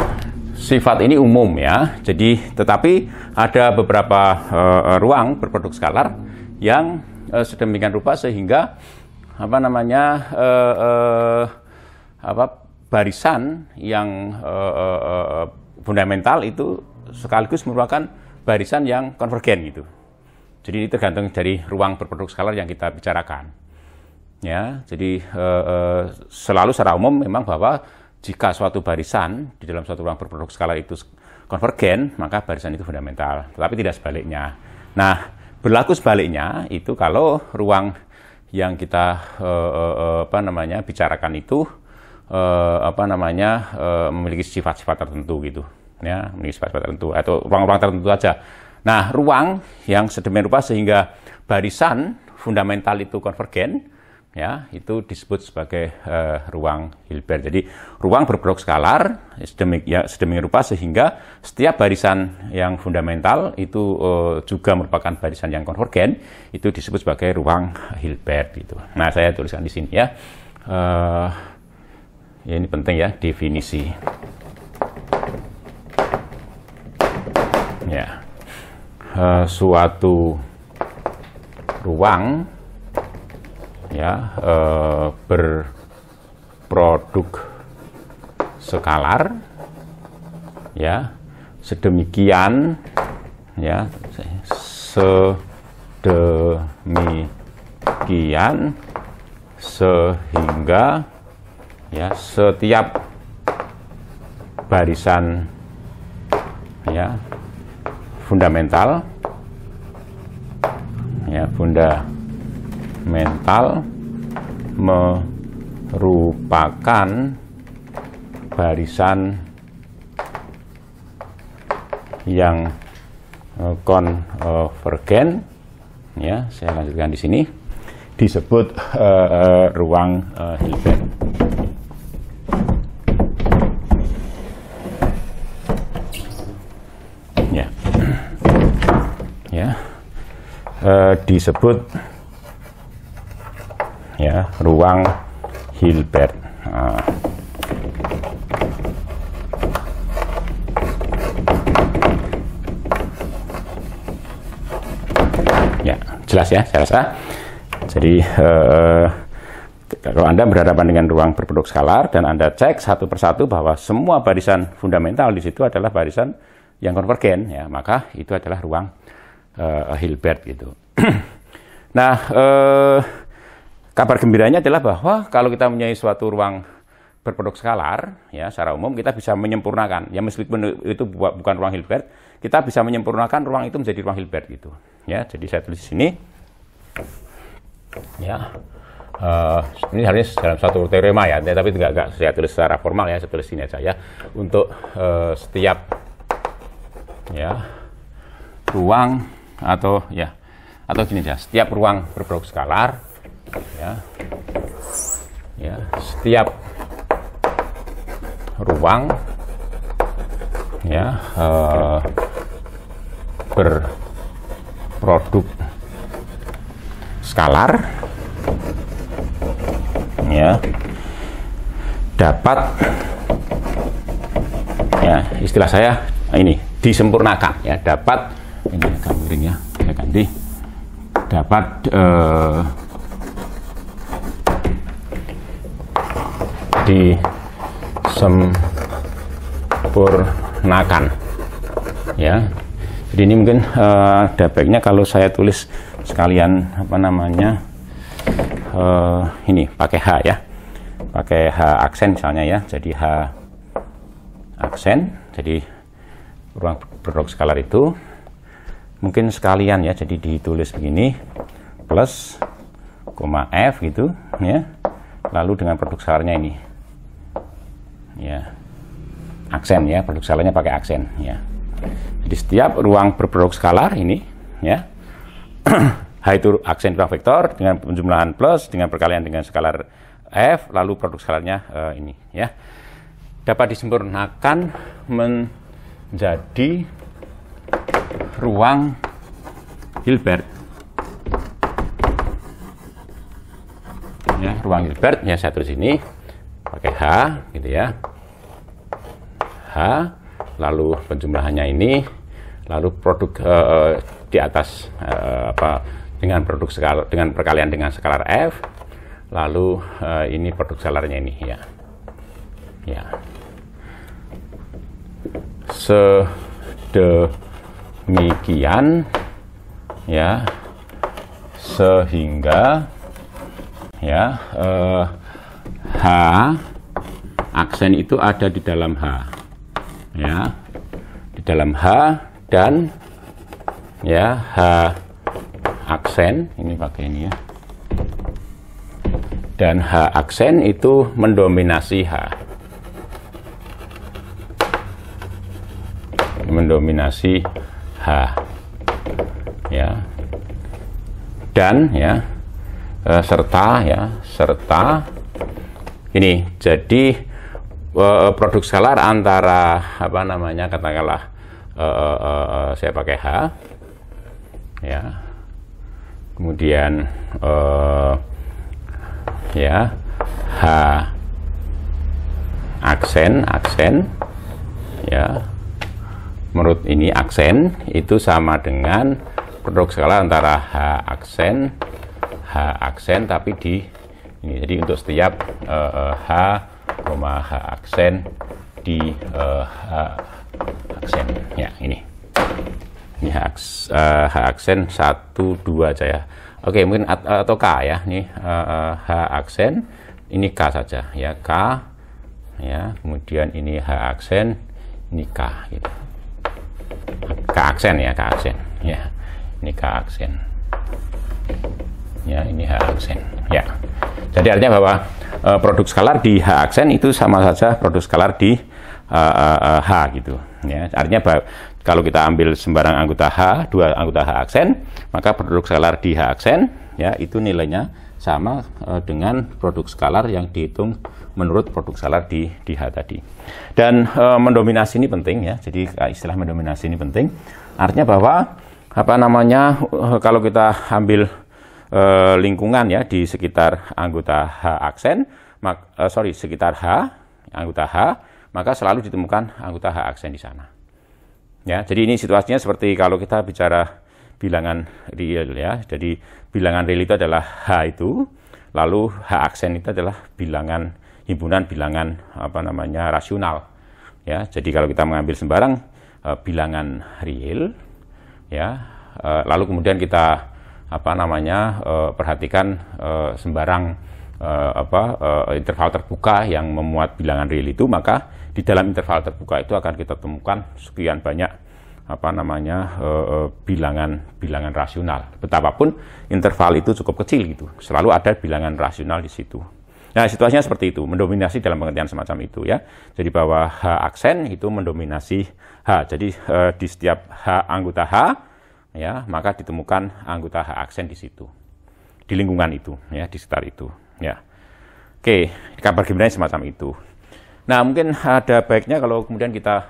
sifat ini umum ya jadi tetapi ada beberapa uh, ruang berproduk skalar yang uh, sedemikian rupa sehingga apa namanya uh, uh, apa barisan yang uh, uh, uh, fundamental itu sekaligus merupakan barisan yang konvergen gitu. Jadi tergantung dari ruang berproduk skalar yang kita bicarakan. Ya, jadi uh, uh, selalu secara umum memang bahwa jika suatu barisan di dalam suatu ruang berproduk skalar itu konvergen, maka barisan itu fundamental. Tetapi tidak sebaliknya. Nah, Berlaku sebaliknya itu kalau ruang yang kita eh, eh, eh, apa namanya bicarakan itu eh, apa namanya eh, memiliki sifat-sifat tertentu gitu ya memiliki sifat-sifat tertentu atau ruang-ruang tertentu saja. Nah ruang yang sedemikian rupa sehingga barisan fundamental itu konvergen ya itu disebut sebagai uh, ruang Hilbert. Jadi ruang berblok skalar sedemikian ya, sedemikian rupa sehingga setiap barisan yang fundamental itu uh, juga merupakan barisan yang konvergen itu disebut sebagai ruang Hilbert gitu. Nah saya tuliskan di sini ya. Uh, ya ini penting ya definisi. Ya uh, suatu ruang ya eh, berproduk skalar ya sedemikian ya sedemikian sehingga ya setiap barisan ya fundamental ya funda mental merupakan barisan yang e, konvergen ya saya lanjutkan di sini disebut uh, uh, ruang uh, Hilbert ya ya uh, disebut ya ruang Hilbert nah. ya jelas ya saya rasa jadi eh, kalau Anda berhadapan dengan ruang berbentuk skalar dan Anda cek satu persatu bahwa semua barisan fundamental di situ adalah barisan yang konvergen ya maka itu adalah ruang uh, Hilbert gitu. nah uh, Kabar gembiranya adalah bahwa kalau kita mempunyai suatu ruang berproduk skalar, ya secara umum kita bisa menyempurnakan. Ya meskipun itu bukan ruang Hilbert, kita bisa menyempurnakan ruang itu menjadi ruang Hilbert gitu. Ya, jadi saya tulis di sini. Ya, uh, ini harusnya dalam satu teorema ya, tapi tidak agak saya tulis secara formal ya, saya tulis sini aja ya. Untuk uh, setiap ya ruang atau ya atau gini ya, setiap ruang berproduk skalar ya ya setiap ruang ya uh, berproduk skalar ya dapat ya istilah saya ini disempurnakan ya dapat ini kamu ya saya ganti dapat uh, disempurnakan ya jadi ini mungkin uh, ada baiknya kalau saya tulis sekalian apa namanya uh, ini pakai H ya pakai H aksen misalnya ya jadi H aksen jadi ruang produk skalar itu mungkin sekalian ya jadi ditulis begini plus koma F gitu ya lalu dengan produk skalarnya ini ya aksen ya produk skalarnya pakai aksen ya jadi setiap ruang berproduk skalar ini ya H itu aksen ruang vektor dengan penjumlahan plus dengan perkalian dengan skalar f lalu produk skalarnya uh, ini ya dapat disempurnakan menjadi ruang Hilbert ya ruang Hilbert ya saya tulis ini pakai H gitu ya H lalu penjumlahannya ini lalu produk uh, di atas uh, apa dengan produk skala dengan perkalian dengan skalar F lalu uh, ini produk skalarnya ini ya ya sedemikian ya sehingga ya uh, H aksen itu ada di dalam H ya di dalam H dan ya H aksen ini pakai ini ya dan H aksen itu mendominasi H mendominasi H ya dan ya eh, serta ya serta ini jadi uh, produk skalar antara apa namanya katakanlah uh, uh, uh, saya pakai H ya kemudian uh, ya H aksen aksen ya menurut ini aksen itu sama dengan produk skalar antara H aksen H aksen tapi di ini, iya, jadi untuk setiap uh, H, H aksen di uh, H aksen. Ya, ini. Ini H, aksen satu dua aja ya. Oke, mungkin at, atau K ya. Ini uh, H aksen, ini K saja ya. K, ya. Kemudian ini H aksen, ini K gitu. K aksen ya, K aksen. Ya, ini K aksen ya ini H aksen ya jadi artinya bahwa e, produk skalar di H aksen itu sama saja produk skalar di e, e, H gitu ya artinya bahwa kalau kita ambil sembarang anggota H dua anggota H aksen maka produk skalar di H aksen ya itu nilainya sama e, dengan produk skalar yang dihitung menurut produk skalar di di H tadi. Dan e, mendominasi ini penting ya. Jadi istilah mendominasi ini penting. Artinya bahwa apa namanya kalau kita ambil eh, lingkungan ya di sekitar anggota H aksen, mak, eh, sorry sekitar H anggota H, maka selalu ditemukan anggota H aksen di sana. Ya, jadi ini situasinya seperti kalau kita bicara bilangan real ya. Jadi bilangan real itu adalah H itu, lalu H aksen itu adalah bilangan himpunan bilangan apa namanya rasional. Ya, jadi kalau kita mengambil sembarang e, bilangan real ya, e, lalu kemudian kita apa namanya uh, perhatikan uh, sembarang uh, apa uh, interval terbuka yang memuat bilangan real itu maka di dalam interval terbuka itu akan kita temukan sekian banyak apa namanya bilangan-bilangan rasional. Betapapun interval itu cukup kecil gitu, selalu ada bilangan rasional di situ. Nah, situasinya seperti itu, mendominasi dalam pengertian semacam itu ya. Jadi bahwa H aksen itu mendominasi H. Jadi uh, di setiap H anggota H ya maka ditemukan anggota hak aksen di situ di lingkungan itu ya di sekitar itu ya oke kabar gembira semacam itu nah mungkin ada baiknya kalau kemudian kita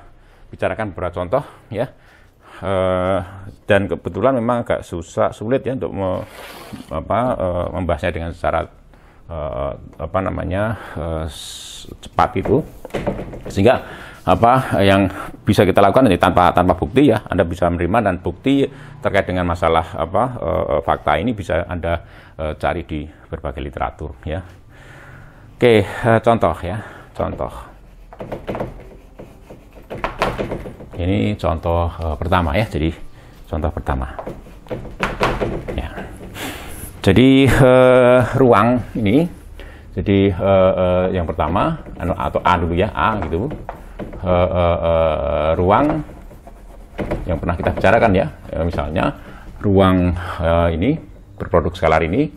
bicarakan beberapa contoh ya e, dan kebetulan memang agak susah sulit ya untuk me, apa, e, membahasnya dengan secara e, apa namanya e, cepat itu sehingga apa eh, yang bisa kita lakukan ini tanpa tanpa bukti ya Anda bisa menerima dan bukti terkait dengan masalah apa e, fakta ini bisa Anda e, cari di berbagai literatur ya Oke e, contoh ya contoh ini contoh e, pertama ya jadi contoh pertama ya jadi e, ruang ini jadi e, e, yang pertama anu, atau A dulu ya A gitu uh, uh, uh, ruang yang pernah kita bicarakan ya, ya misalnya ruang uh, ini berproduk skalar ini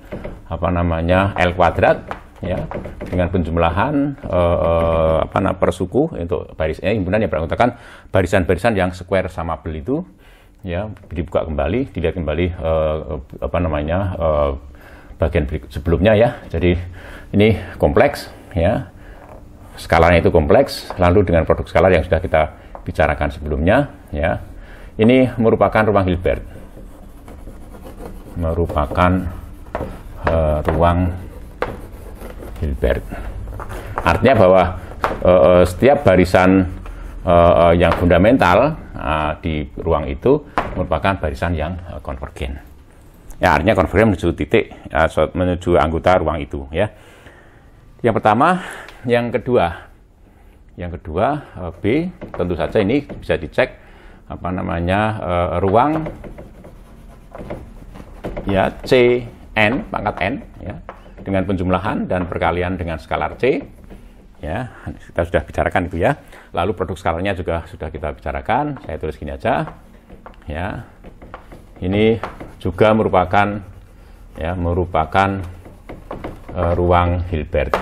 apa namanya L kuadrat ya dengan penjumlahan uh, uh, apa nah, persuku suku untuk barisnya himpunan yang beranggotakan barisan-barisan yang square sama bel itu ya dibuka kembali dilihat kembali uh, apa namanya uh, bagian sebelumnya ya jadi ini kompleks ya skalanya itu kompleks, lalu dengan produk skalar yang sudah kita bicarakan sebelumnya, ya. Ini merupakan ruang Hilbert. Merupakan uh, ruang Hilbert. Artinya bahwa uh, setiap barisan uh, yang fundamental uh, di ruang itu merupakan barisan yang uh, konvergen. Ya, artinya konvergen menuju titik, uh, menuju anggota ruang itu, ya. Yang pertama, yang kedua, yang kedua eh, B tentu saja ini bisa dicek apa namanya uh, ruang ya C n pangkat n ya dengan penjumlahan dan perkalian dengan skalar c ya kita sudah bicarakan itu ya lalu produk skalarnya juga sudah kita bicarakan saya tulis gini aja ya ini juga merupakan ya merupakan Eh, ruang Hilbert.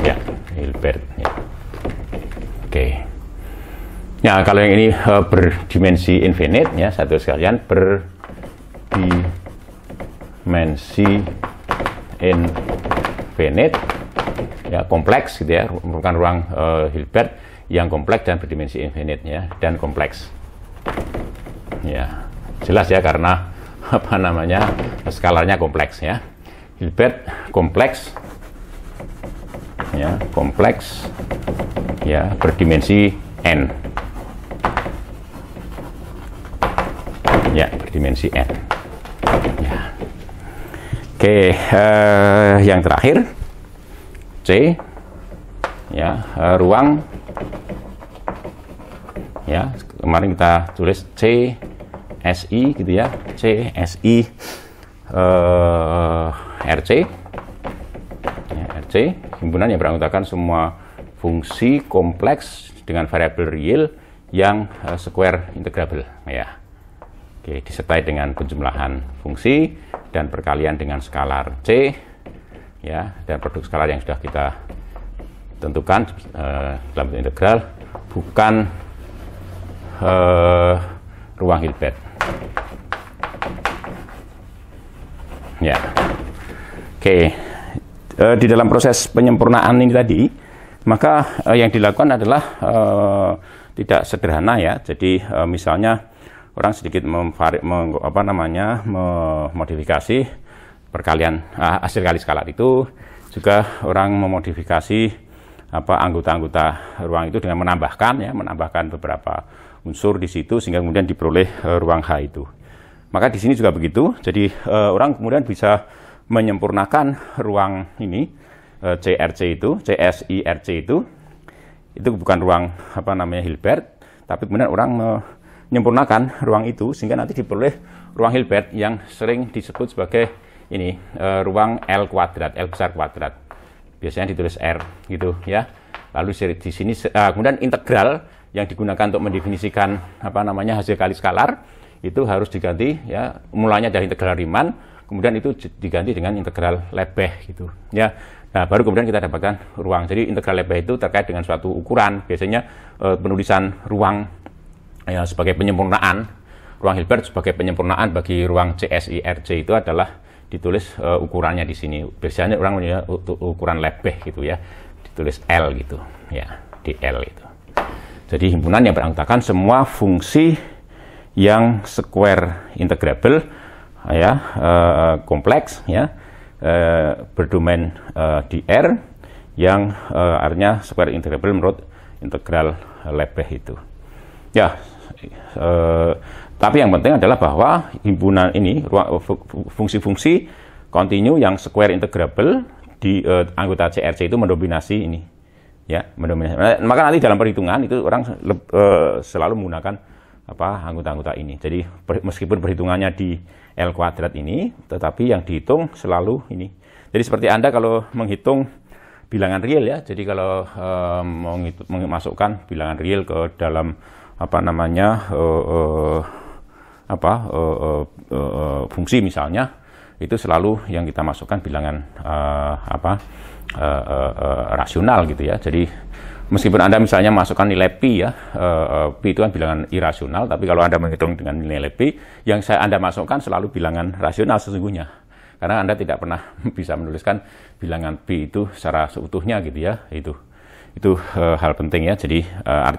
Ya, Hilbert. Ya. Oke. Okay. Ya, kalau yang ini uh, berdimensi infinite, ya satu sekalian berdimensi infinite, ya kompleks gitu ya, merupakan ruang uh, Hilbert yang kompleks dan berdimensi infinite ya dan kompleks. Ya. Jelas ya karena apa namanya skalarnya kompleks ya. Hilbert kompleks ya, kompleks ya berdimensi n. Ya, berdimensi n. Ya. Oke, eh, yang terakhir C ya, eh, ruang ya, kemarin kita tulis C SI gitu ya C SI uh, eh, RC ya, RC himpunan yang beranggotakan semua fungsi kompleks dengan variabel real yang uh, square integrable ya Oke, disertai dengan penjumlahan fungsi dan perkalian dengan skalar C ya dan produk skalar yang sudah kita tentukan uh, dalam integral bukan uh, ruang Hilbert. Ya. Oke. E, di dalam proses penyempurnaan ini tadi, maka e, yang dilakukan adalah e, tidak sederhana ya. Jadi e, misalnya orang sedikit memvari, meng, apa namanya memodifikasi perkalian ah, hasil kali skala itu juga orang memodifikasi apa anggota-anggota ruang itu dengan menambahkan ya menambahkan beberapa unsur di situ sehingga kemudian diperoleh e, ruang H itu. Maka di sini juga begitu. Jadi e, orang kemudian bisa menyempurnakan ruang ini e, eh, CRC itu, CSIRC itu itu bukan ruang apa namanya Hilbert, tapi kemudian orang menyempurnakan ruang itu sehingga nanti diperoleh ruang Hilbert yang sering disebut sebagai ini e, ruang L kuadrat, L besar kuadrat. Biasanya ditulis R gitu ya. Lalu di sini e, kemudian integral yang digunakan untuk mendefinisikan apa namanya hasil kali skalar itu harus diganti ya mulanya dari integral Riemann kemudian itu diganti dengan integral lebih gitu ya nah baru kemudian kita dapatkan ruang jadi integral lebih itu terkait dengan suatu ukuran biasanya eh, penulisan ruang ya sebagai penyempurnaan ruang Hilbert sebagai penyempurnaan bagi ruang CSIRC itu adalah ditulis uh, ukurannya di sini. Biasanya orang punya ukuran lebih gitu ya, ditulis L gitu ya, di L itu. Jadi himpunan yang berantakan semua fungsi yang square integrable ya uh, kompleks ya uh, berdomain uh, di R yang uh, artinya square integrable menurut integral Lebesgue itu. Ya, uh, tapi yang penting adalah bahwa himpunan ini fungsi-fungsi kontinu yang square integrable di uh, anggota CRC itu mendominasi ini ya mendominasi. Eh, maka nanti dalam perhitungan itu orang uh, selalu menggunakan apa anggota-anggota ini. Jadi per, meskipun perhitungannya di L kuadrat ini, tetapi yang dihitung selalu ini. Jadi seperti Anda kalau menghitung bilangan real ya. Jadi kalau uh, mau memasukkan bilangan real ke dalam apa namanya uh, uh, apa uh, uh, uh, fungsi misalnya itu selalu yang kita masukkan bilangan uh, apa uh, uh, uh, rasional gitu ya. Jadi meskipun Anda misalnya masukkan nilai pi ya, uh, pi itu kan bilangan irasional, tapi kalau Anda menghitung dengan nilai pi, yang saya Anda masukkan selalu bilangan rasional sesungguhnya. Karena Anda tidak pernah bisa menuliskan bilangan pi itu secara seutuhnya gitu ya, itu. Itu uh, hal penting ya. Jadi uh,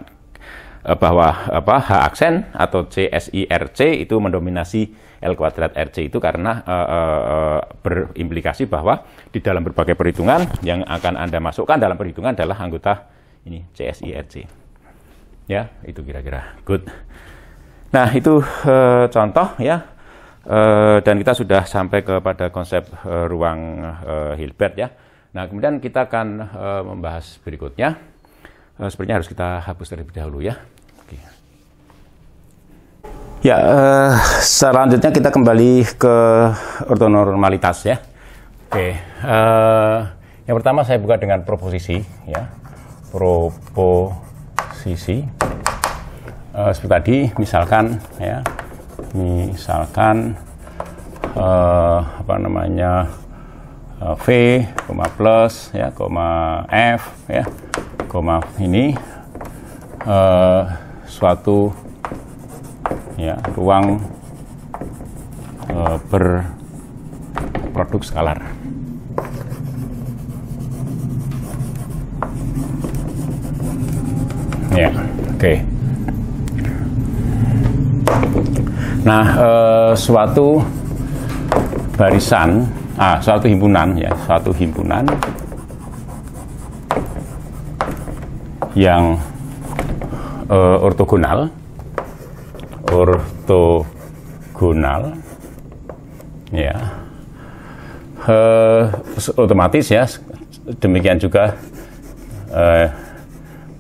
bahwa apa H aksen atau c s i r c itu mendominasi L kuadrat RC itu karena uh, uh, berimplikasi bahwa di dalam berbagai perhitungan yang akan Anda masukkan dalam perhitungan adalah anggota ini CSI RC. Ya, itu kira-kira. Good. Nah, itu uh, contoh ya. Uh, dan kita sudah sampai kepada konsep uh, ruang uh, Hilbert ya. Nah, kemudian kita akan uh, membahas berikutnya. Uh, sepertinya harus kita hapus terlebih dahulu ya. Oke. Okay. Ya, uh, selanjutnya kita kembali ke ortonormalitas ya. Oke, uh, yang pertama saya buka dengan proposisi ya, proposisi. uh, seperti tadi, misalkan ya, misalkan uh, apa namanya uh, v, koma plus ya, koma f ya, koma ini uh, suatu ya ruang e, berproduk skalar ya oke okay. nah e, suatu barisan ah suatu himpunan ya suatu himpunan yang e, ortogonal ortogonal ya eh, otomatis ya demikian juga eh,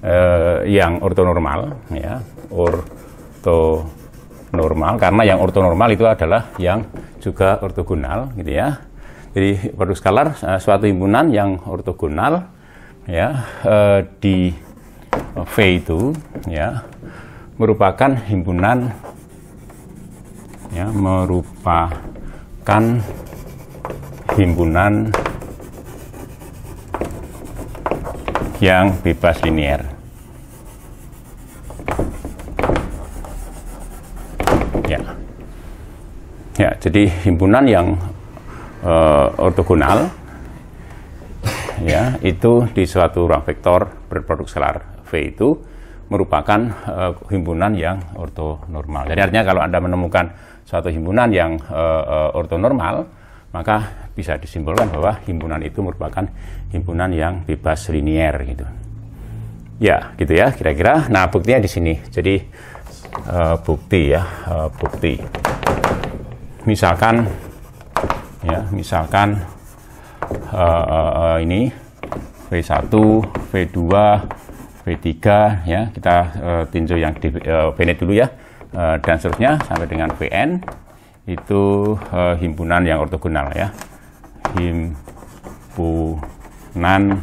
eh, yang ortonormal ya ortonormal karena yang ortonormal itu adalah yang juga ortogonal gitu ya jadi produk skalar eh, suatu himpunan yang ortogonal ya eh, di V itu ya merupakan himpunan ya merupakan himpunan yang bebas linier. Ya. Ya, jadi himpunan yang eh, ortogonal ya, itu di suatu ruang vektor berproduk scalar V itu merupakan uh, himpunan yang ortonormal. Jadi artinya kalau Anda menemukan suatu himpunan yang uh, uh, ortonormal, maka bisa disimpulkan bahwa himpunan itu merupakan himpunan yang bebas linier gitu. Ya, gitu ya kira-kira. Nah, buktinya di sini. Jadi uh, bukti ya, uh, bukti. Misalkan ya, misalkan uh, uh, uh, ini V1, V2, 3 ya kita uh, tinjau yang di uh, dulu ya uh, dan seterusnya sampai dengan VN itu uh, himpunan yang ortogonal ya himpunan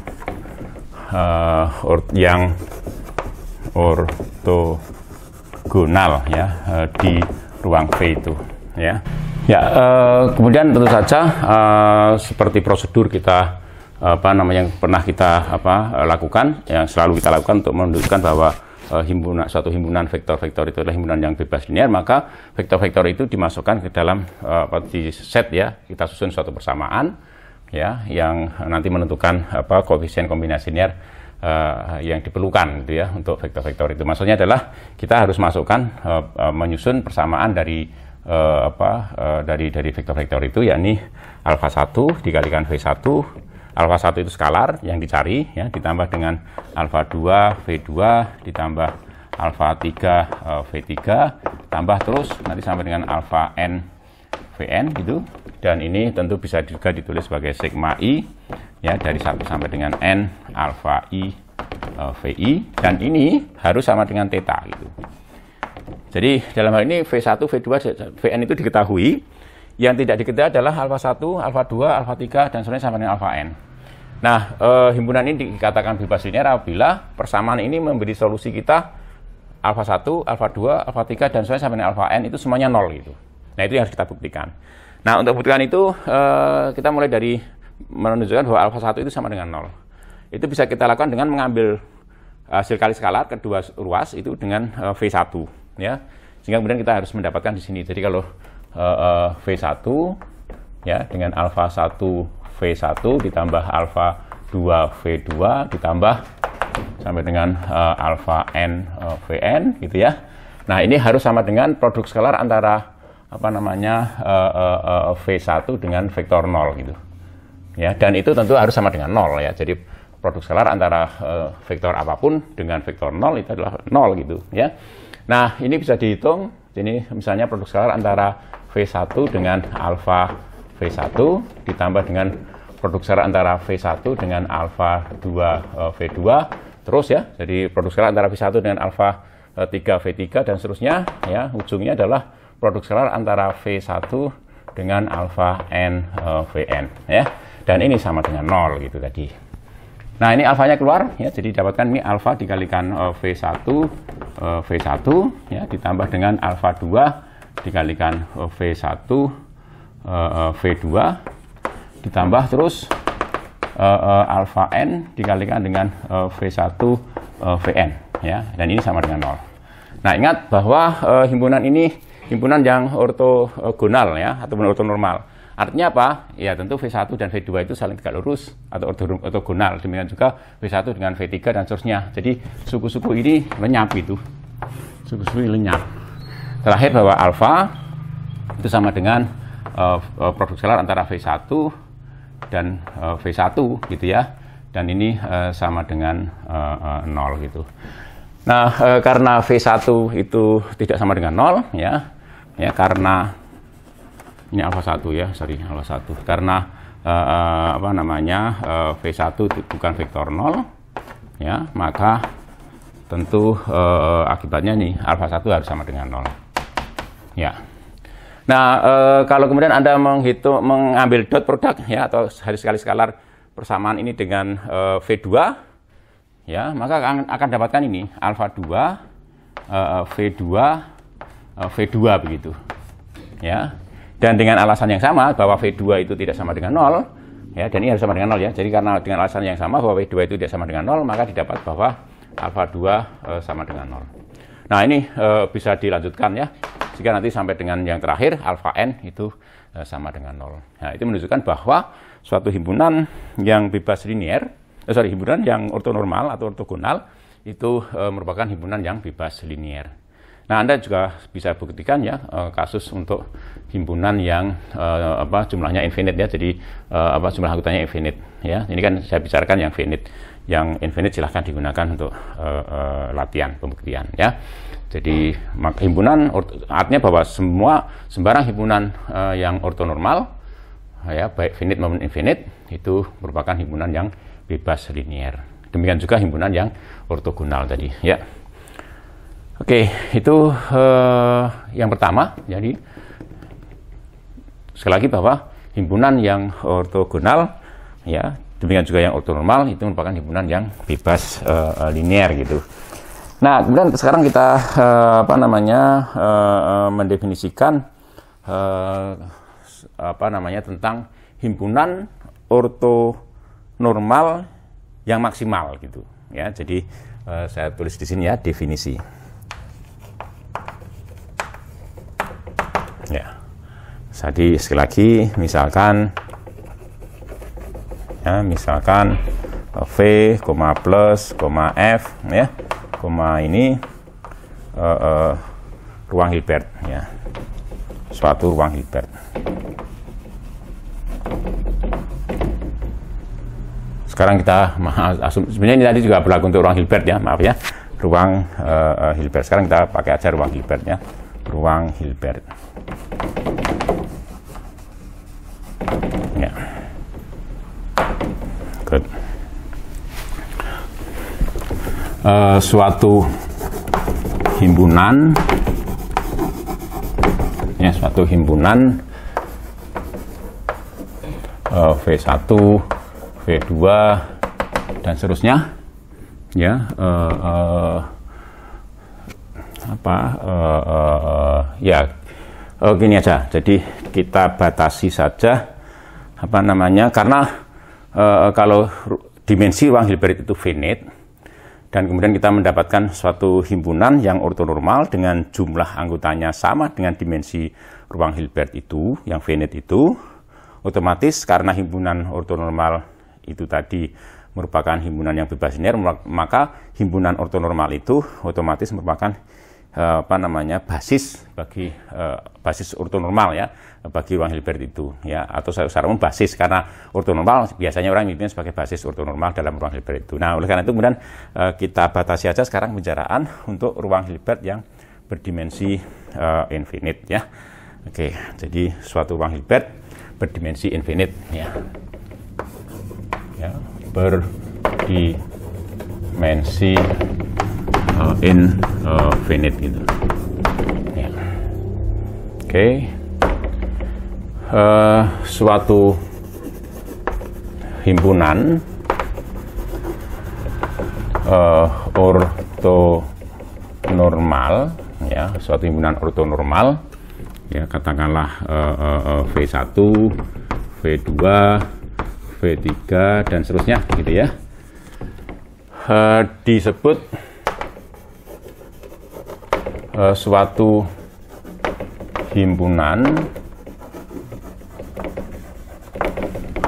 uh, or yang ortogonal ya uh, di ruang V itu ya ya uh, kemudian tentu saja uh, seperti prosedur kita apa namanya yang pernah kita apa lakukan yang selalu kita lakukan untuk menunjukkan bahwa uh, himpunan suatu himpunan vektor-vektor itu adalah himpunan yang bebas linear maka vektor-vektor itu dimasukkan ke dalam uh, di set ya kita susun suatu persamaan ya yang nanti menentukan apa koefisien kombinasi linear uh, yang diperlukan gitu ya untuk vektor-vektor itu maksudnya adalah kita harus masukkan uh, uh, menyusun persamaan dari uh, apa uh, dari dari vektor-vektor itu yakni alfa 1 dikalikan v 1 alfa 1 itu skalar yang dicari ya ditambah dengan alfa 2 V2 ditambah alfa 3 V3 tambah terus nanti sampai dengan alfa N VN gitu dan ini tentu bisa juga ditulis sebagai sigma I ya dari 1 sampai dengan N alfa I eh, VI dan ini harus sama dengan theta gitu jadi dalam hal ini V1 V2 VN itu diketahui yang tidak diketahui adalah alfa 1, alfa 2, alfa 3, dan seterusnya sampai dengan alfa n. Nah, eh, himpunan ini dikatakan bebas linear apabila persamaan ini memberi solusi kita alfa 1, alfa 2, alfa 3, dan seterusnya sampai dengan alfa n itu semuanya nol gitu. Nah, itu yang harus kita buktikan. Nah, untuk buktikan itu eh, kita mulai dari menunjukkan bahwa alfa 1 itu sama dengan nol. Itu bisa kita lakukan dengan mengambil hasil kali skalar kedua ruas itu dengan eh, V1 ya. Sehingga kemudian kita harus mendapatkan di sini. Jadi kalau uh, uh, V1 ya dengan alfa 1 V1 ditambah alfa 2 V2 ditambah sampai dengan uh, eh, alfa N uh, Vn gitu ya. Nah, ini harus sama dengan produk skalar antara apa namanya uh, uh, uh, V1 dengan vektor 0 gitu. Ya, dan itu tentu harus sama dengan 0 ya. Jadi produk skalar antara uh, vektor apapun dengan vektor 0 itu adalah 0 gitu ya. Nah, ini bisa dihitung. Ini misalnya produk skalar antara V1 dengan alfa V1 ditambah dengan produk syarat antara V1 dengan alfa 2 V2 terus ya. Jadi produk syarat antara V1 dengan alfa 3 V3 dan seterusnya ya. Ujungnya adalah produk scalar antara V1 dengan alfa n eh, Vn ya. Dan ini sama dengan 0 gitu tadi. Nah, ini alfanya keluar ya. Jadi dapatkan ini alfa dikalikan V1 eh, V1 eh, ya ditambah dengan alfa 2 dikalikan V1 eh, V2 eh, eh, ditambah terus alfa N dikalikan dengan V1 Vn ya dan ini sama dengan 0 nah ingat bahwa himpunan ini himpunan yang ortogonal ya ataupun ortonormal artinya apa ya tentu V1 dan V2 itu saling tegak lurus atau ortogonal demikian juga V1 dengan V3 dan seterusnya jadi suku-suku ini lenyap itu suku-suku ini lenyap terakhir bahwa alfa itu sama dengan uh, produk skalar antara V1 dan uh, eh, V1 gitu ya dan ini uh, sama dengan uh, uh, 0 gitu nah uh, karena V1 itu tidak sama dengan 0 ya ya karena ini alfa 1 ya sorry alfa 1 karena uh, uh, apa namanya uh, V1 bukan vektor 0 ya maka tentu uh, akibatnya nih alfa 1 harus sama dengan 0 ya. Nah, e, kalau kemudian Anda menghitung mengambil dot produk ya atau hari sekali skalar persamaan ini dengan e, eh, V2 ya, maka akan, akan dapatkan ini alfa 2 e, V2 e, V2 begitu. Ya. Dan dengan alasan yang sama bahwa V2 itu tidak sama dengan 0 ya, dan ini harus sama dengan 0 ya. Jadi karena dengan alasan yang sama bahwa V2 itu tidak sama dengan 0, maka didapat bahwa alfa 2 e, eh, sama dengan 0. Nah ini e, bisa dilanjutkan ya, jika nanti sampai dengan yang terakhir alfa n itu e, sama dengan nol Nah itu menunjukkan bahwa suatu himpunan yang bebas linier, eh, sorry himpunan yang ortonormal atau ortogonal itu e, merupakan himpunan yang bebas linier. Nah, Anda juga bisa buktikan ya kasus untuk himpunan yang e, apa jumlahnya infinite ya. Jadi e, apa jumlah anggotanya infinite ya. Ini kan saya bicarakan yang finite yang infinite silahkan digunakan untuk uh, uh, latihan pembuktian ya. Jadi himpunan artinya bahwa semua sembarang himpunan uh, yang ortonormal ya baik finite maupun infinite itu merupakan himpunan yang bebas linier. Demikian juga himpunan yang ortogonal tadi ya. Oke, itu uh, yang pertama. Jadi sekali lagi bahwa himpunan yang ortogonal ya demikian juga yang ortonormal itu merupakan himpunan yang bebas uh, eh, eh, linear gitu. Nah, kemudian sekarang kita uh, apa namanya uh, mendefinisikan uh, apa namanya tentang himpunan ortonormal yang maksimal gitu ya. Jadi uh, saya tulis di sini ya definisi. Ya. Jadi sekali lagi misalkan ya misalkan eh, V, koma plus, koma F ya koma ini uh, uh, ruang Hilbert ya suatu ruang Hilbert sekarang kita sebenarnya ini tadi juga berlaku untuk ruang Hilbert ya maaf ya ruang uh, Hilbert sekarang kita pakai aja ruang Hilbert ya ruang Hilbert ya Good. Uh, suatu himpunan ya suatu himpunan uh, V1, V2 dan seterusnya ya uh, uh, apa uh, uh, uh, ya uh, gini aja jadi kita batasi saja apa namanya karena Eh, eh, kalau dimensi ruang Hilbert itu finite dan kemudian kita mendapatkan suatu himpunan yang ortonormal dengan jumlah anggotanya sama dengan dimensi ruang Hilbert itu yang finite itu otomatis karena himpunan ortonormal itu tadi merupakan himpunan yang bebas linear maka himpunan ortonormal itu otomatis merupakan eh, apa namanya basis bagi basis ortonormal ya bagi ruang Hilbert itu ya atau secara umum basis karena ortonormal biasanya orang mimpin sebagai basis ortonormal dalam ruang Hilbert itu. Nah, oleh karena itu kemudian uh, kita batasi aja sekarang penjaraan untuk ruang Hilbert yang berdimensi uh, infinite ya. Oke, jadi suatu ruang Hilbert berdimensi infinite ya. Ya, berdimensi uh, infinite gitu. Ya. Oke. Okay eh, suatu himpunan eh, normal ya suatu himpunan orto normal ya katakanlah eh, eh, V1 V2 V3 dan seterusnya gitu ya eh, disebut eh, suatu himpunan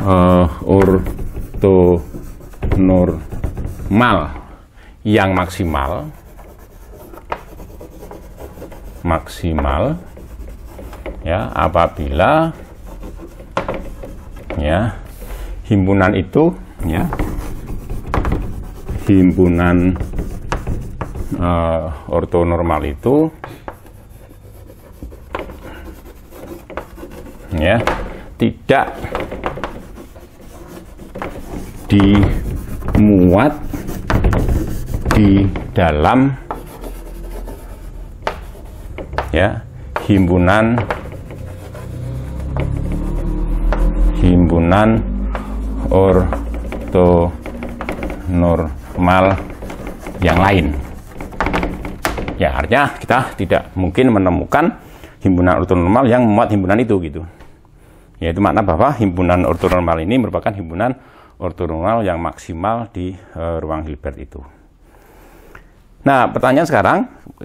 uh, eh, orto normal yang maksimal maksimal ya apabila ya himpunan itu ya himpunan uh, eh, normal itu ya tidak dimuat di dalam ya himpunan himpunan orto normal yang lain ya artinya kita tidak mungkin menemukan himpunan orto normal yang memuat himpunan itu gitu yaitu makna bahwa himpunan orto normal ini merupakan himpunan ortonormal yang maksimal di uh, ruang Hilbert itu. Nah, pertanyaan sekarang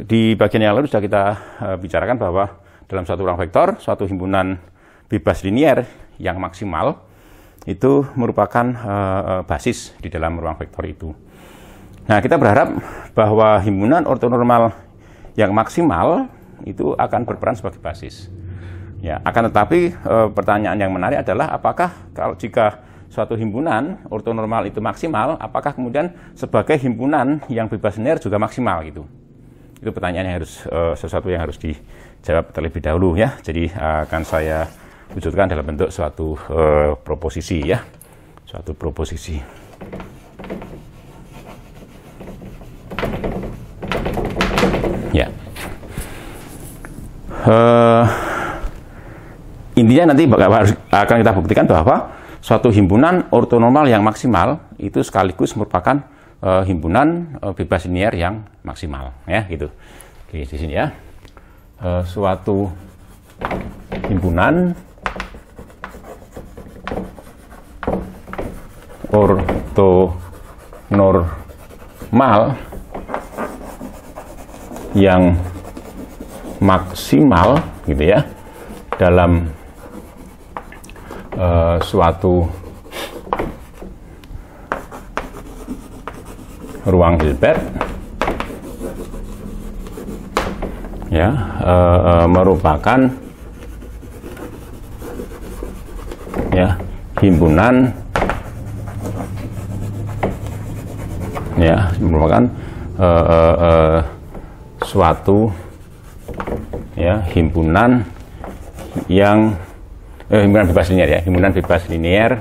di bagian yang lalu sudah kita uh, bicarakan bahwa dalam satu ruang vektor, suatu himpunan bebas linier yang maksimal itu merupakan uh, basis di dalam ruang vektor itu. Nah, kita berharap bahwa himpunan ortonormal yang maksimal itu akan berperan sebagai basis. Ya, akan tetapi e, pertanyaan yang menarik adalah apakah kalau jika suatu himpunan ortonormal itu maksimal, apakah kemudian sebagai himpunan yang bebas linear juga maksimal gitu? Itu pertanyaan yang harus uh, sesuatu yang harus dijawab terlebih dahulu ya. Jadi eh, akan saya wujudkan dalam bentuk suatu uh, proposisi ya, suatu proposisi. Ya. Uh, intinya nanti akan kita buktikan bahwa suatu himpunan ortonormal yang maksimal itu sekaligus merupakan e, himpunan e, bebas linear yang maksimal ya gitu Oke, di sini ya e, suatu himpunan ortonormal yang maksimal gitu ya dalam uh, suatu ruang Hilbert ya uh, uh, merupakan ya himpunan ya merupakan uh, uh, uh, suatu ya himpunan yang eh, himpunan bebas linier ya himpunan bebas linier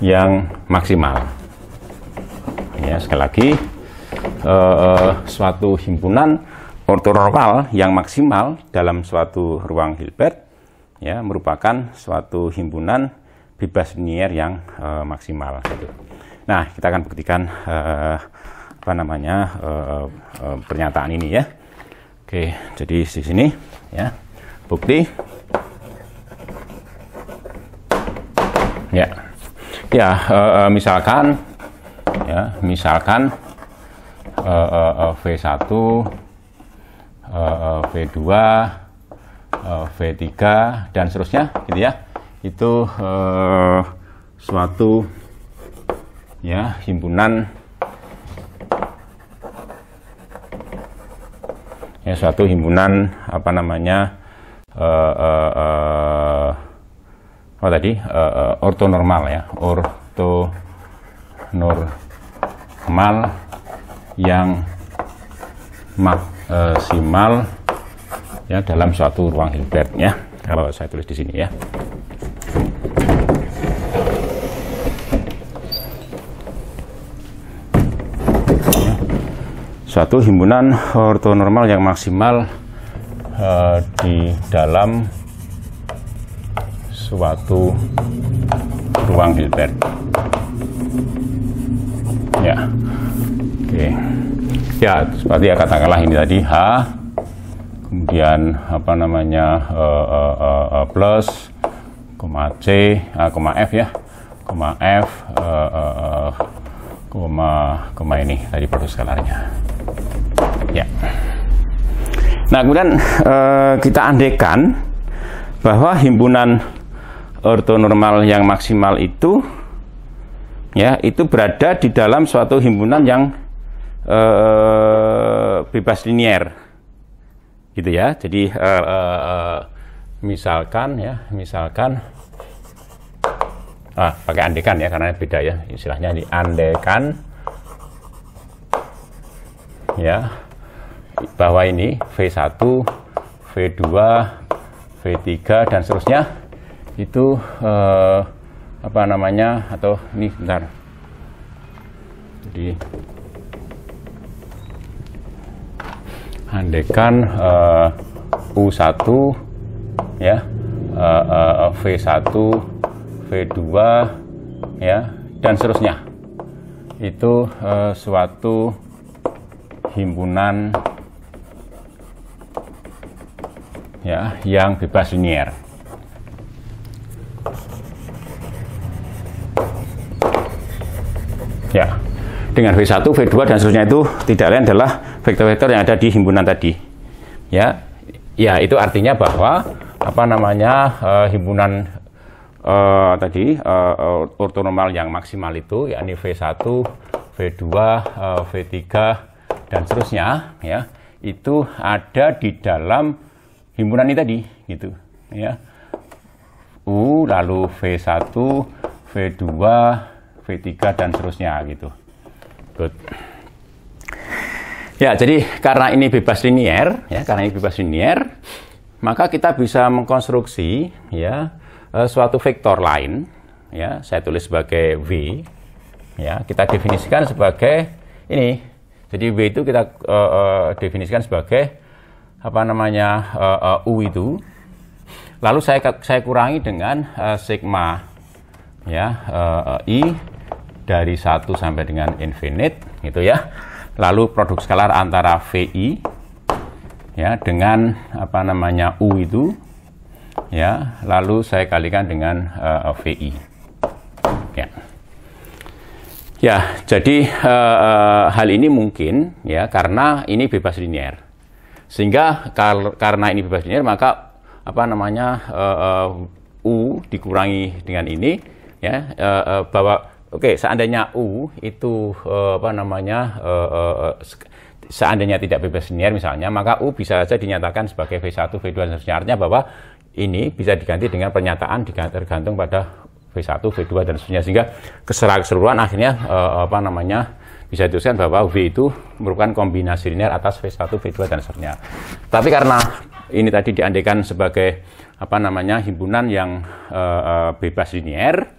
yang maksimal ya sekali lagi eh, eh suatu himpunan ortonormal yang maksimal dalam suatu ruang Hilbert ya merupakan suatu himpunan bebas linier yang eh, maksimal gitu. Nah, kita akan buktikan eh, apa namanya eh, eh pernyataan ini ya. Oke, jadi di sini ya bukti. Ya, ya uh, misalkan ya misalkan uh, uh, V1, V2, V3 dan seterusnya, gitu ya. Itu eh, suatu ya himpunan ya suatu himpunan apa namanya uh, uh, uh, apa tadi uh, uh, ortonormal ya orto normal yang maksimal ya dalam suatu ruang Hilbert ya kalau saya tulis di sini ya suatu himpunan ortonormal yang maksimal uh, di dalam suatu ruang Hilbert. Ya, oke. Okay. Ya, seperti ya katakanlah ini tadi H, kemudian apa namanya uh, uh, uh, uh, plus, koma C, uh, koma F ya, koma F, uh, uh, uh, koma koma ini tadi produk skalarnya. Nah, kemudian eh, kita andekan bahwa himpunan ortonormal yang maksimal itu ya itu berada di dalam suatu himpunan yang eh, bebas linier. Gitu ya. Jadi eh, eh, misalkan ya, misalkan ah, pakai andekan ya karena beda ya istilahnya di andekan ya bawah ini V1, V2, V3 dan seterusnya itu eh, apa namanya atau ini bentar. Jadi andekan eh, U1 ya eh, eh, V1, V2 ya dan seterusnya itu eh, suatu himpunan ya yang bebas linier. Ya, dengan V1, V2 dan seterusnya itu tidak lain adalah vektor-vektor yang ada di himpunan tadi. Ya, ya itu artinya bahwa apa namanya uh, himpunan uh, tadi uh, eh, ortonormal yang maksimal itu yakni V1, V2, uh, V3 dan seterusnya ya itu ada di dalam himpunan ini tadi gitu ya U lalu V1 V2 V3 dan seterusnya gitu good ya jadi karena ini bebas linier ya karena ini bebas linier maka kita bisa mengkonstruksi ya eh, suatu vektor lain ya saya tulis sebagai V ya kita definisikan sebagai ini jadi v itu kita uh, uh, definisikan sebagai apa namanya uh, uh, U itu. Lalu saya saya kurangi dengan uh, sigma ya uh, I dari 1 sampai dengan infinite gitu ya. Lalu produk skalar antara VI ya dengan apa namanya U itu ya. Lalu saya kalikan dengan uh, VI. Ya. Ya, jadi uh, uh, hal ini mungkin ya karena ini bebas linier sehingga kar karena ini bebas linear maka apa namanya uh, uh, u dikurangi dengan ini ya uh, uh, bahwa oke okay, seandainya u itu uh, apa namanya uh, uh, seandainya tidak bebas linear misalnya maka u bisa saja dinyatakan sebagai v1 v2 dan seterusnya artinya bahwa ini bisa diganti dengan pernyataan tergantung pada v1 v2 dan seterusnya sehingga keseluruhan akhirnya uh, apa namanya bisa dituliskan bahwa V itu merupakan kombinasi linear atas V1, V2, dan seterusnya. Tapi karena ini tadi diandekan sebagai apa namanya himpunan yang uh, bebas linear,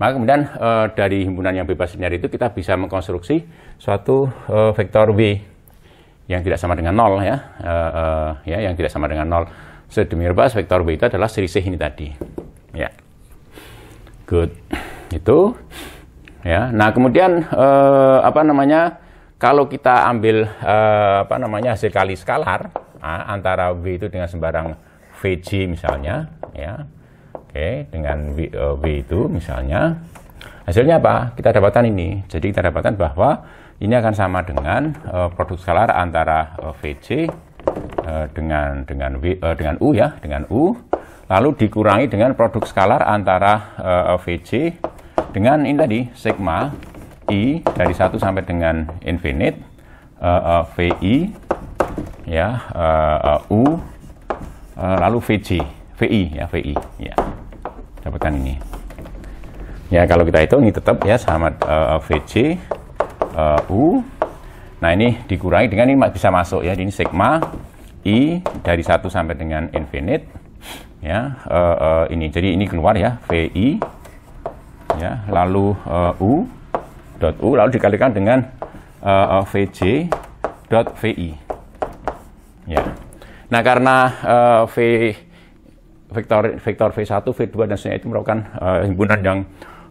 maka kemudian uh, dari himpunan yang bebas linear itu kita bisa mengkonstruksi suatu uh, vektor V yang tidak sama dengan nol ya, ya yang tidak sama dengan nol. Sedemikian rupa vektor V itu adalah selisih ini tadi. Ya, good. Itu ya nah kemudian eh, apa namanya kalau kita ambil eh, apa namanya hasil kali skalar nah, antara w itu dengan sembarang VG misalnya ya oke okay, dengan w, w eh, itu misalnya hasilnya apa kita dapatkan ini jadi kita dapatkan bahwa ini akan sama dengan eh, produk skalar antara eh, VG eh, dengan dengan w, eh, dengan u ya dengan u lalu dikurangi dengan produk skalar antara uh, dengan ini tadi sigma i dari 1 sampai dengan infinite uh, eh, uh, eh, vi ya uh, uh, u uh, lalu vj vi ya vi ya dapatkan ini ya kalau kita hitung ini tetap ya sama uh, vj uh, u nah ini dikurangi dengan ini bisa masuk ya ini sigma i dari 1 sampai dengan infinite ya uh, uh, ini jadi ini keluar ya vi ya lalu uh, u dot u lalu dikalikan dengan uh, eh, eh, vj dot vi ya nah karena uh, v vektor vektor v1 v2 dan seterusnya itu merupakan uh, himpunan yang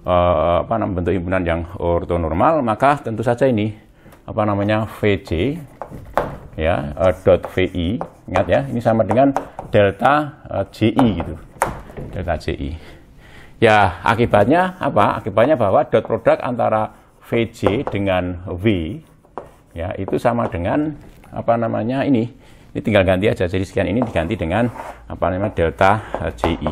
uh, apa namanya bentuk himpunan yang ortonormal maka tentu saja ini apa namanya vj ya uh, dot vi ingat ya ini sama dengan delta uh, ji gitu delta ji Ya, akibatnya apa? Akibatnya bahwa dot produk antara VJ dengan V ya itu sama dengan apa namanya ini. Ini tinggal ganti aja. Jadi sekian ini diganti dengan apa namanya delta eh, JI.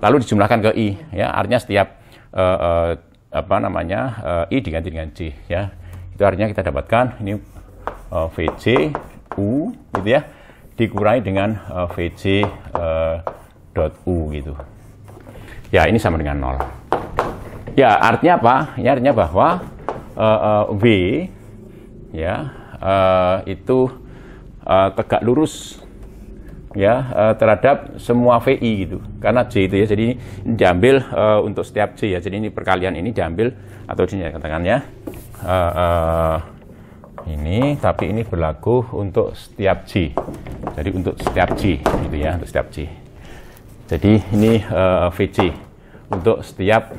Lalu dijumlahkan ke I ya. Artinya setiap uh, uh, apa namanya uh, I diganti dengan J ya. Itu artinya kita dapatkan ini uh, VJ U gitu ya dikurangi dengan uh, VJ uh, dot U gitu ya ini sama dengan nol. Ya artinya apa? Ya artinya bahwa uh, eh, uh, eh, w ya uh, itu uh, tegak lurus ya uh, terhadap semua VI gitu karena c itu ya jadi ini diambil uh, untuk setiap c ya jadi ini perkalian ini diambil atau ini ya katakannya uh, uh, ini tapi ini berlaku untuk setiap c. jadi untuk setiap c gitu ya untuk setiap c. jadi ini uh, VC untuk setiap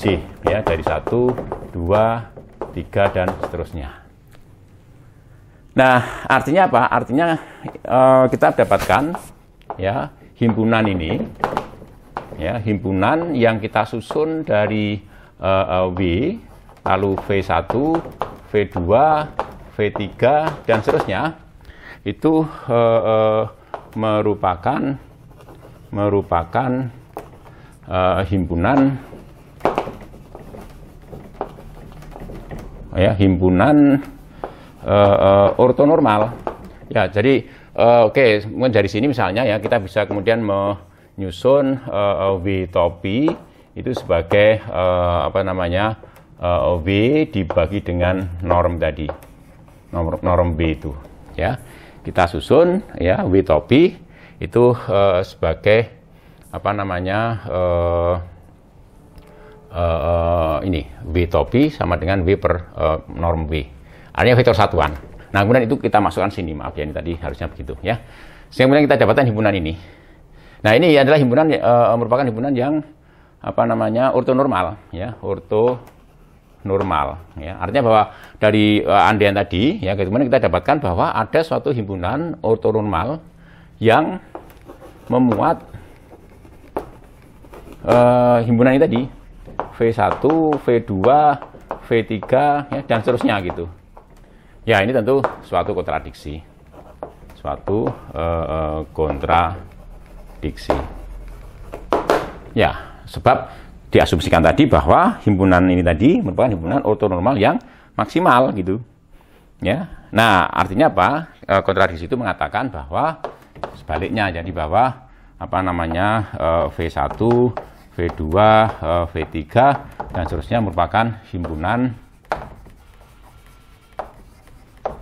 C ya dari 1, 2, 3 dan seterusnya. Nah, artinya apa? Artinya e, kita dapatkan ya himpunan ini ya himpunan yang kita susun dari e, e, W lalu V1, V2, V3 dan seterusnya itu e, e, merupakan merupakan uh, himpunan ya himpunan uh, uh, ortonormal ya jadi uh, oke okay, mungkin dari sini misalnya ya kita bisa kemudian menyusun uh, v topi itu sebagai uh, apa namanya uh, w dibagi dengan norm tadi norm norm b itu ya kita susun ya w topi itu uh, sebagai apa namanya uh, uh, ini V topi sama dengan V per uh, norm V artinya vektor satuan nah kemudian itu kita masukkan sini maaf ya ini tadi harusnya begitu ya sehingga kemudian kita dapatkan himpunan ini nah ini adalah himpunan uh, merupakan himpunan yang apa namanya ortonormal ya orto normal ya artinya bahwa dari uh, andean tadi ya kemudian kita dapatkan bahwa ada suatu himpunan ortonormal yang memuat uh, eh, himpunan ini tadi V1, V2, V3 ya, dan seterusnya gitu. Ya ini tentu suatu kontradiksi, suatu uh, kontradiksi. Ya sebab diasumsikan tadi bahwa himpunan ini tadi merupakan himpunan ortonormal yang maksimal gitu. Ya, nah artinya apa? E, kontradiksi itu mengatakan bahwa sebaliknya jadi bahwa apa namanya e, V1 V2, eh, V3 dan seterusnya merupakan himpunan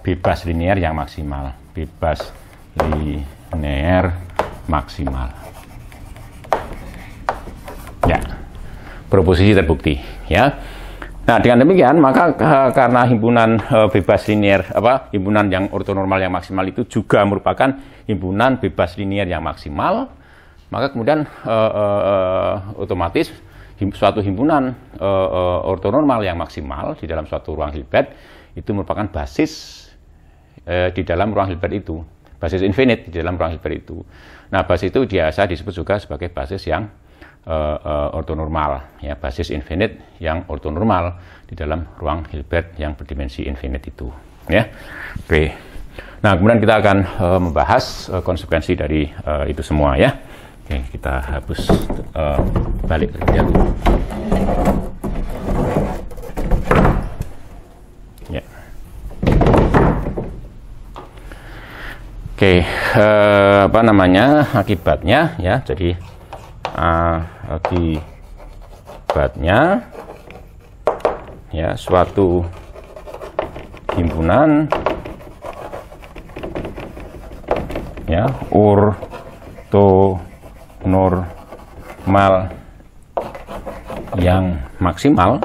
bebas linear yang maksimal bebas linear maksimal ya proposisi terbukti ya Nah, dengan demikian maka eh, karena himpunan eh, bebas linear apa himpunan yang ortonormal yang maksimal itu juga merupakan himpunan bebas linear yang maksimal, maka kemudian uh, uh, otomatis him, suatu himpunan uh, ortonormal yang maksimal di dalam suatu ruang Hilbert itu merupakan basis di dalam ruang Hilbert itu basis infinite di dalam ruang Hilbert itu. Nah, basis itu biasa disebut juga sebagai basis yang uh, uh, ortonormal, ya basis infinite yang ortonormal di dalam ruang Hilbert yang berdimensi infinite itu, ya. Oke. Nah, kemudian kita akan uh, membahas uh, konsekuensi dari uh, itu semua, ya. Oke, kita hapus uh, balik kerja Ya. Oke, eh, apa namanya akibatnya ya? Jadi uh, akibatnya ya suatu himpunan ya urut normal yang maksimal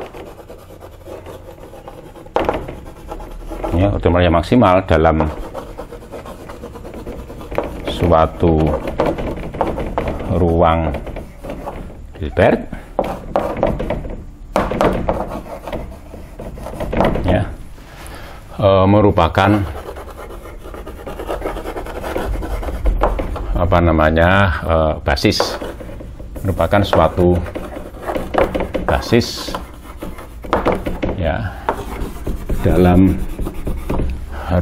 ya normal yang maksimal dalam suatu ruang Hilbert ya e, merupakan apa namanya uh, basis merupakan suatu basis ya dalam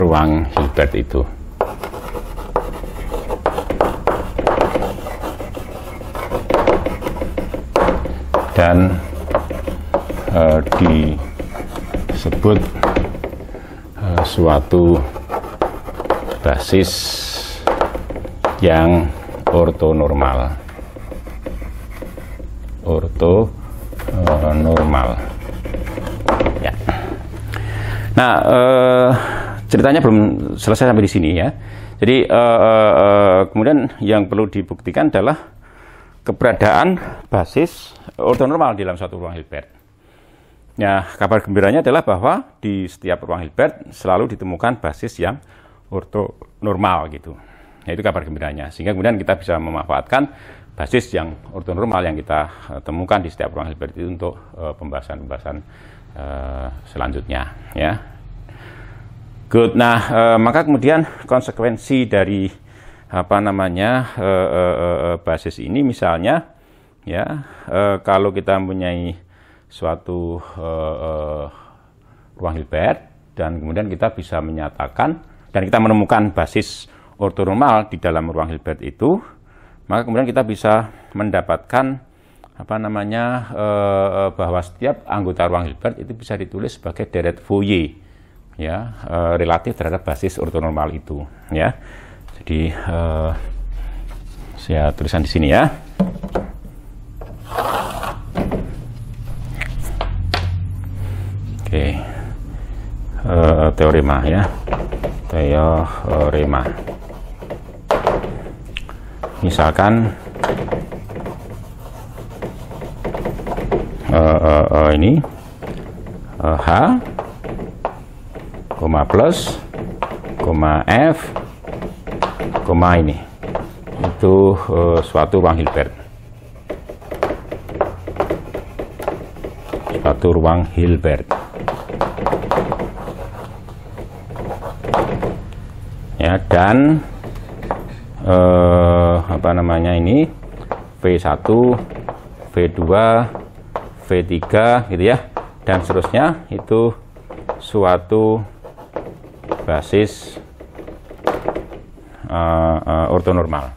ruang Hilbert itu. Dan eh, disebut eh, suatu basis yang ortonormal orto eh, normal ya nah eh, ceritanya belum selesai sampai di sini ya jadi eh, eh, eh kemudian yang perlu dibuktikan adalah keberadaan basis ortonormal dalam suatu ruang Hilbert Nah, kabar gembiranya adalah bahwa di setiap ruang Hilbert selalu ditemukan basis yang ortonormal gitu. Nah, itu kabar gembiranya. Sehingga kemudian kita bisa memanfaatkan basis yang ortonormal yang kita eh, temukan di setiap ruang seperti itu untuk eh, pembahasan-pembahasan uh, selanjutnya ya. Good. Nah, uh, maka kemudian konsekuensi dari apa namanya uh, basis ini misalnya ya kalau kita mempunyai suatu ruang Hilbert dan kemudian kita bisa menyatakan dan kita menemukan basis ortonormal di dalam ruang Hilbert itu, maka kemudian kita bisa mendapatkan apa namanya eh, eh, bahwa setiap anggota ruang Hilbert itu bisa ditulis sebagai deret Fourier ya eh, relatif terhadap basis ortonormal itu ya. Jadi eh, saya tulisan di sini ya. Oke. Okay. Uh, eh, teorema ya. Teorema misalkan uh, uh, uh, ini uh, H koma plus koma F koma ini itu uh, suatu ruang Hilbert suatu ruang Hilbert ya dan eh, apa namanya ini V1 V2 V3 gitu ya dan seterusnya itu suatu basis uh, uh, ortonormal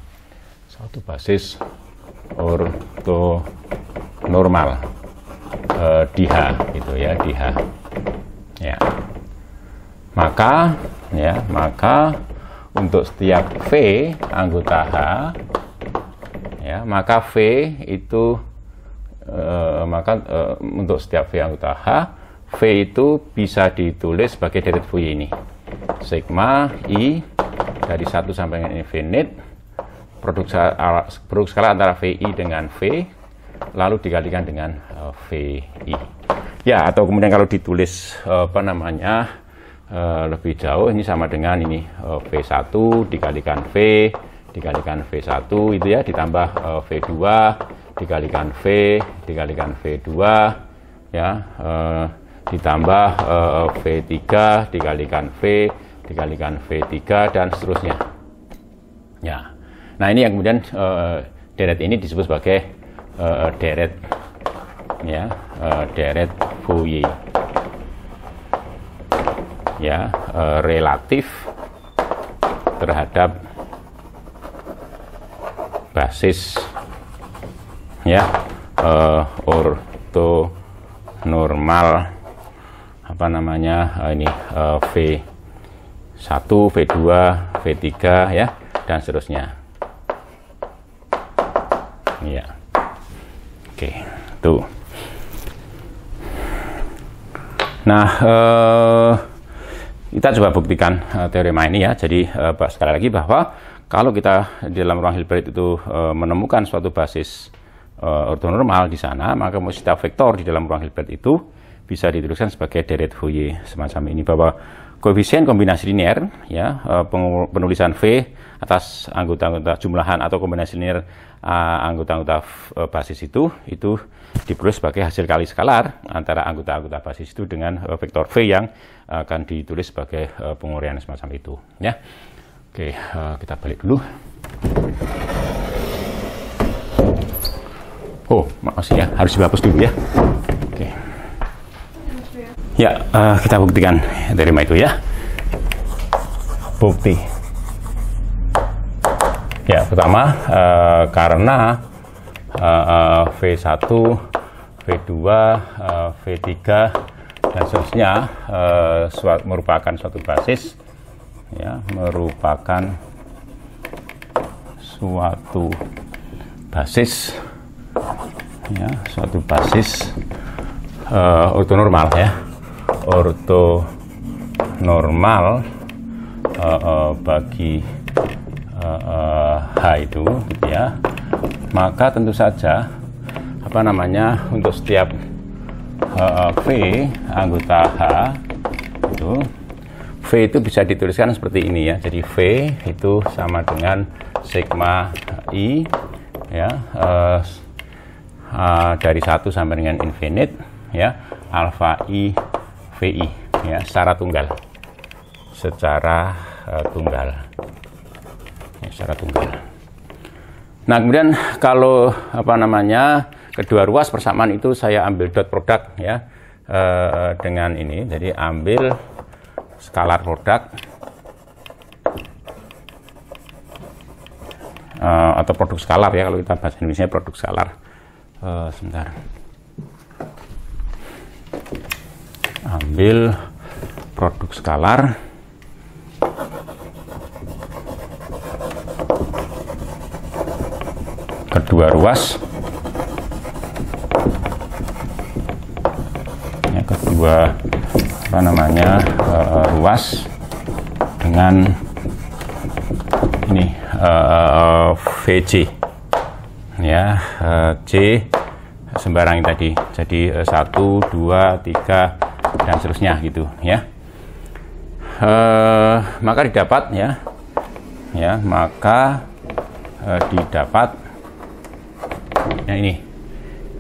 suatu basis ortonormal uh, di H gitu ya di H ya maka ya maka untuk setiap V anggota H ya maka V itu e, maka e, untuk setiap V anggota H V itu bisa ditulis sebagai deret V ini sigma I dari 1 sampai dengan infinite produk, produk skala antara VI dengan V lalu dikalikan dengan eh, V VI ya atau kemudian kalau ditulis apa namanya uh, lebih jauh ini sama dengan ini uh, eh, V1 dikalikan V dikalikan V1 itu ya ditambah uh, eh, V2 dikalikan V dikalikan V2 ya uh, ditambah uh, V3 dikalikan V dikalikan V3 dan seterusnya ya nah ini yang kemudian uh, deret ini disebut sebagai uh, deret ya uh, deret Fourier ya e, relatif terhadap basis ya e, orto normal apa namanya e, ini e, V1, V2, V3 ya dan seterusnya. Ya. Oke, tuh. Nah, eh kita coba buktikan uh, eh, teorema ini ya. Jadi uh, sekali lagi bahwa kalau kita di dalam ruang Hilbert itu uh, menemukan suatu basis uh, ortonormal di sana, maka setiap vektor di dalam ruang Hilbert itu bisa dituliskan sebagai deret Fourier semacam ini bahwa koefisien kombinasi linier ya uh, penulisan V atas anggota-anggota jumlahan atau kombinasi linier anggota-anggota uh, anggota -anggota, uh, basis itu itu diperoleh sebagai hasil kali skalar antara anggota-anggota basis itu dengan eh, vektor V yang akan ditulis sebagai uh, eh, penguraian semacam itu ya. Oke, eh, kita balik dulu. Oh, makasih ya, harus dihapus dulu ya. Oke. Ya, kita buktikan terima itu ya. Bukti. Ya, pertama karena uh, V1, V2, uh, V3 dan seterusnya uh, merupakan suatu basis ya merupakan suatu basis ya suatu basis uh, eh, normal ya normal uh, eh, uh, bagi uh, uh, H itu ya maka tentu saja apa namanya untuk setiap uh, V anggota H itu V itu bisa dituliskan seperti ini ya jadi V itu sama dengan sigma I ya uh, uh, dari 1 sampai dengan infinite ya alfa I VI ya secara tunggal secara uh, tunggal ya, secara tunggal Nah, kemudian kalau apa namanya kedua ruas persamaan itu saya ambil dot produk ya eh, dengan ini. Jadi ambil skalar produk eh, atau produk skalar ya kalau kita bahasa Indonesia produk skalar. Eh, sebentar. Ambil produk skalar kedua ruas ya, kedua apa namanya uh, ruas dengan ini uh, eh, VC ya uh, eh, C sembarang tadi jadi satu dua tiga dan seterusnya gitu ya uh, maka didapat ya ya maka didapat nah ini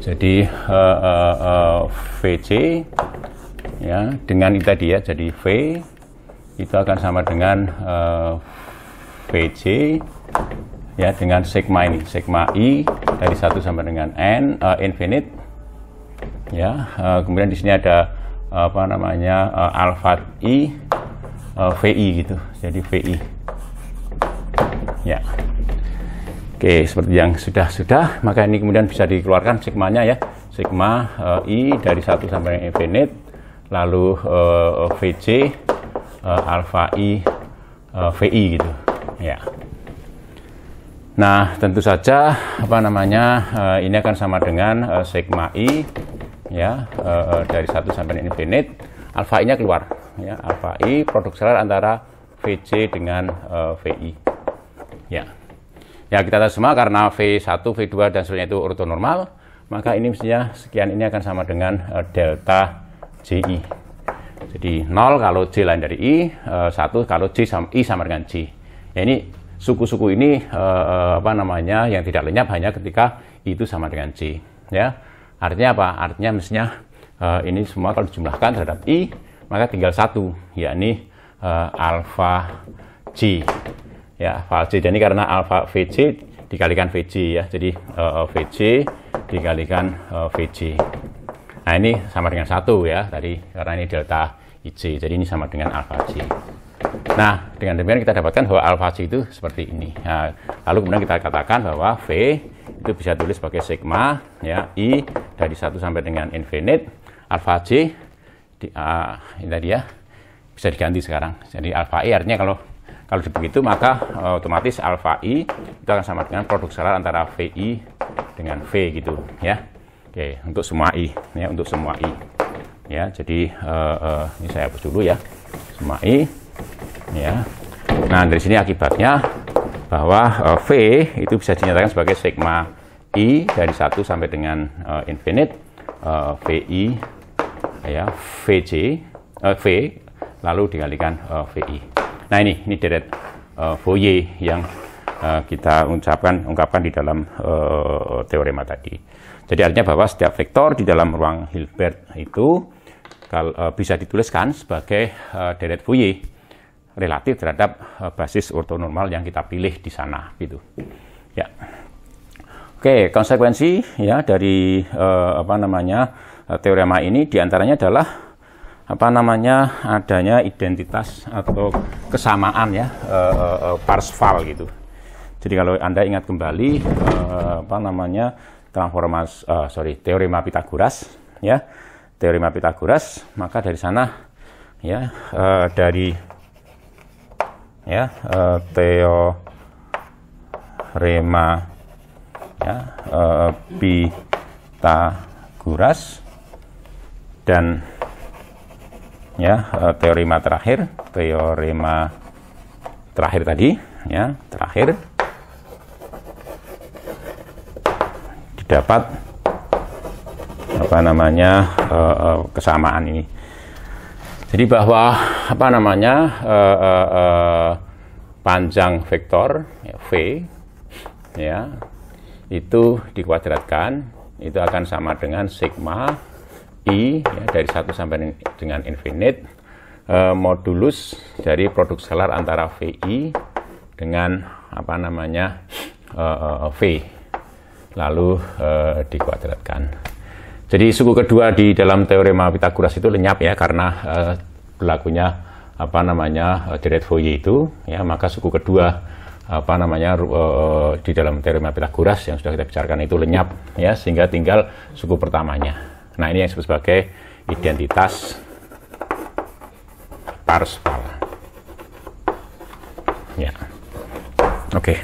jadi uh, eh, uh, eh, uh, eh, VC ya dengan itu tadi ya jadi V itu akan sama dengan uh, VC ya dengan sigma ini sigma i dari satu sama dengan n uh, infinite ya uh, kemudian di sini ada uh, apa namanya uh, alfa i uh, vi gitu jadi vi ya Oke, seperti yang sudah-sudah, maka ini kemudian bisa dikeluarkan sigmanya ya. Sigma uh, I dari 1 sampai infinite, lalu uh, eh, eh, VC, uh, alpha I, uh, VI gitu. Ya. Nah, tentu saja apa namanya uh, ini akan sama dengan uh, sigma I ya uh, dari 1 sampai infinite, alpha I-nya keluar ya. Alpha I produk selar antara VC dengan uh, VI. Ya. Ya kita tahu semua karena V1, V2 dan seterusnya itu ortonormal, maka ini mestinya sekian ini akan sama dengan uh, delta JI. Jadi 0 kalau J lain dari I, uh, eh, 1 kalau J sama, I sama dengan J. Ya ini suku-suku ini uh, apa namanya yang tidak lenyap hanya ketika I itu sama dengan J. Ya. Artinya apa? Artinya mestinya uh, ini semua kalau dijumlahkan terhadap I, maka tinggal satu, yakni uh, alfa G ya VC dan ini karena alfa VC dikalikan VC ya jadi uh, eh, VC eh, dikalikan uh, eh, VC nah ini sama dengan satu ya tadi karena ini delta IC jadi ini sama dengan alfa C nah dengan demikian kita dapatkan bahwa alfa C itu seperti ini nah, lalu kemudian kita katakan bahwa V itu bisa tulis sebagai sigma ya I dari satu sampai dengan infinite alfa C di, uh, ini tadi ya bisa diganti sekarang jadi alfa I artinya kalau kalau begitu maka uh, otomatis alfa I itu akan sama dengan produk skalar antara VI dengan V gitu ya. Oke, untuk semua I ya, untuk semua I. Ya, jadi uh, uh, ini saya hapus dulu ya. Semua I ya. Nah, dari sini akibatnya bahwa uh, V itu bisa dinyatakan sebagai sigma I dari 1 sampai dengan uh, infinite uh, VI ya, VJ uh, V lalu dikalikan uh, VI. Nah ini ini deret uh, eh, Fourier yang uh, kita ucapkan ungkapkan di dalam uh, teorema tadi. Jadi artinya bahwa setiap vektor di dalam ruang Hilbert itu kal, uh, bisa dituliskan sebagai uh, deret Fourier relatif terhadap uh, basis ortonormal yang kita pilih di sana gitu. Ya. Oke, konsekuensi ya dari uh, apa namanya uh, teorema ini diantaranya adalah apa namanya adanya identitas atau kesamaan ya e, eh, e, eh, e, eh, parsval gitu. Jadi kalau anda ingat kembali e, apa namanya transformasi e, sorry teorema Pitagoras ya teorema Pitagoras maka dari sana ya e, dari ya teorema ya e, Pitagoras dan ya eh, teorema terakhir teorema terakhir tadi ya terakhir didapat apa namanya eh, eh, kesamaan ini jadi bahwa apa namanya panjang vektor ya, v ya itu dikuadratkan itu akan sama dengan sigma i ya, dari 1 sampai dengan infinite e, modulus dari produk scalar antara vi dengan apa namanya e, e, v lalu eh, dikuadratkan. Jadi suku kedua di dalam teorema Pitagoras itu lenyap ya karena pelakunya berlakunya apa namanya deret Fourier itu ya maka suku kedua apa namanya uh, di dalam teorema Pitagoras yang sudah kita bicarakan itu lenyap ya sehingga tinggal suku pertamanya. Nah ini yang disebut sebagai identitas parsval. Ya, oke. Okay.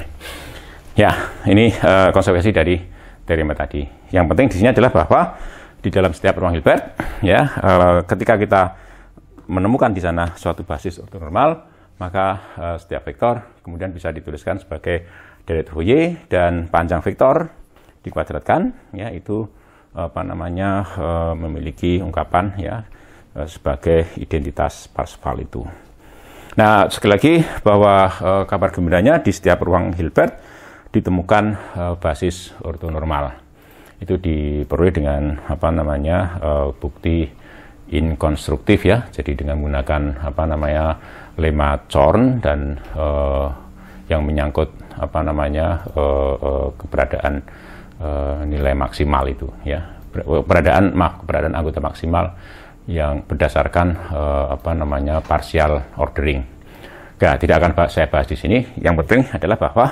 Ya, ini uh, eh, konsekuensi dari teorema tadi. Yang penting di sini adalah bahwa di dalam setiap ruang Hilbert, ya, uh, ketika kita menemukan di sana suatu basis ortonormal, maka uh, setiap vektor kemudian bisa dituliskan sebagai deret Y dan panjang vektor dikuadratkan, ya itu apa namanya eh, memiliki ungkapan ya eh, sebagai identitas Parsifal itu. Nah, sekali lagi bahwa eh, kabar gembiranya di setiap ruang Hilbert ditemukan basis ortonormal. Itu diperoleh dengan apa namanya bukti inkonstruktif ya. Jadi dengan menggunakan apa namanya lema Chorn dan yang menyangkut apa namanya keberadaan Eh, nilai maksimal itu ya mak peradaan anggota maksimal yang berdasarkan uh, apa namanya partial ordering. Nah, tidak akan saya bahas di sini. Yang penting adalah bahwa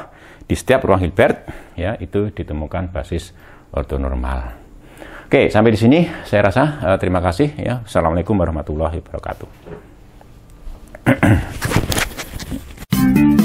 di setiap ruang Hilbert ya itu ditemukan basis ortonormal. Oke, sampai di sini saya rasa uh, terima kasih ya. Assalamualaikum warahmatullahi wabarakatuh.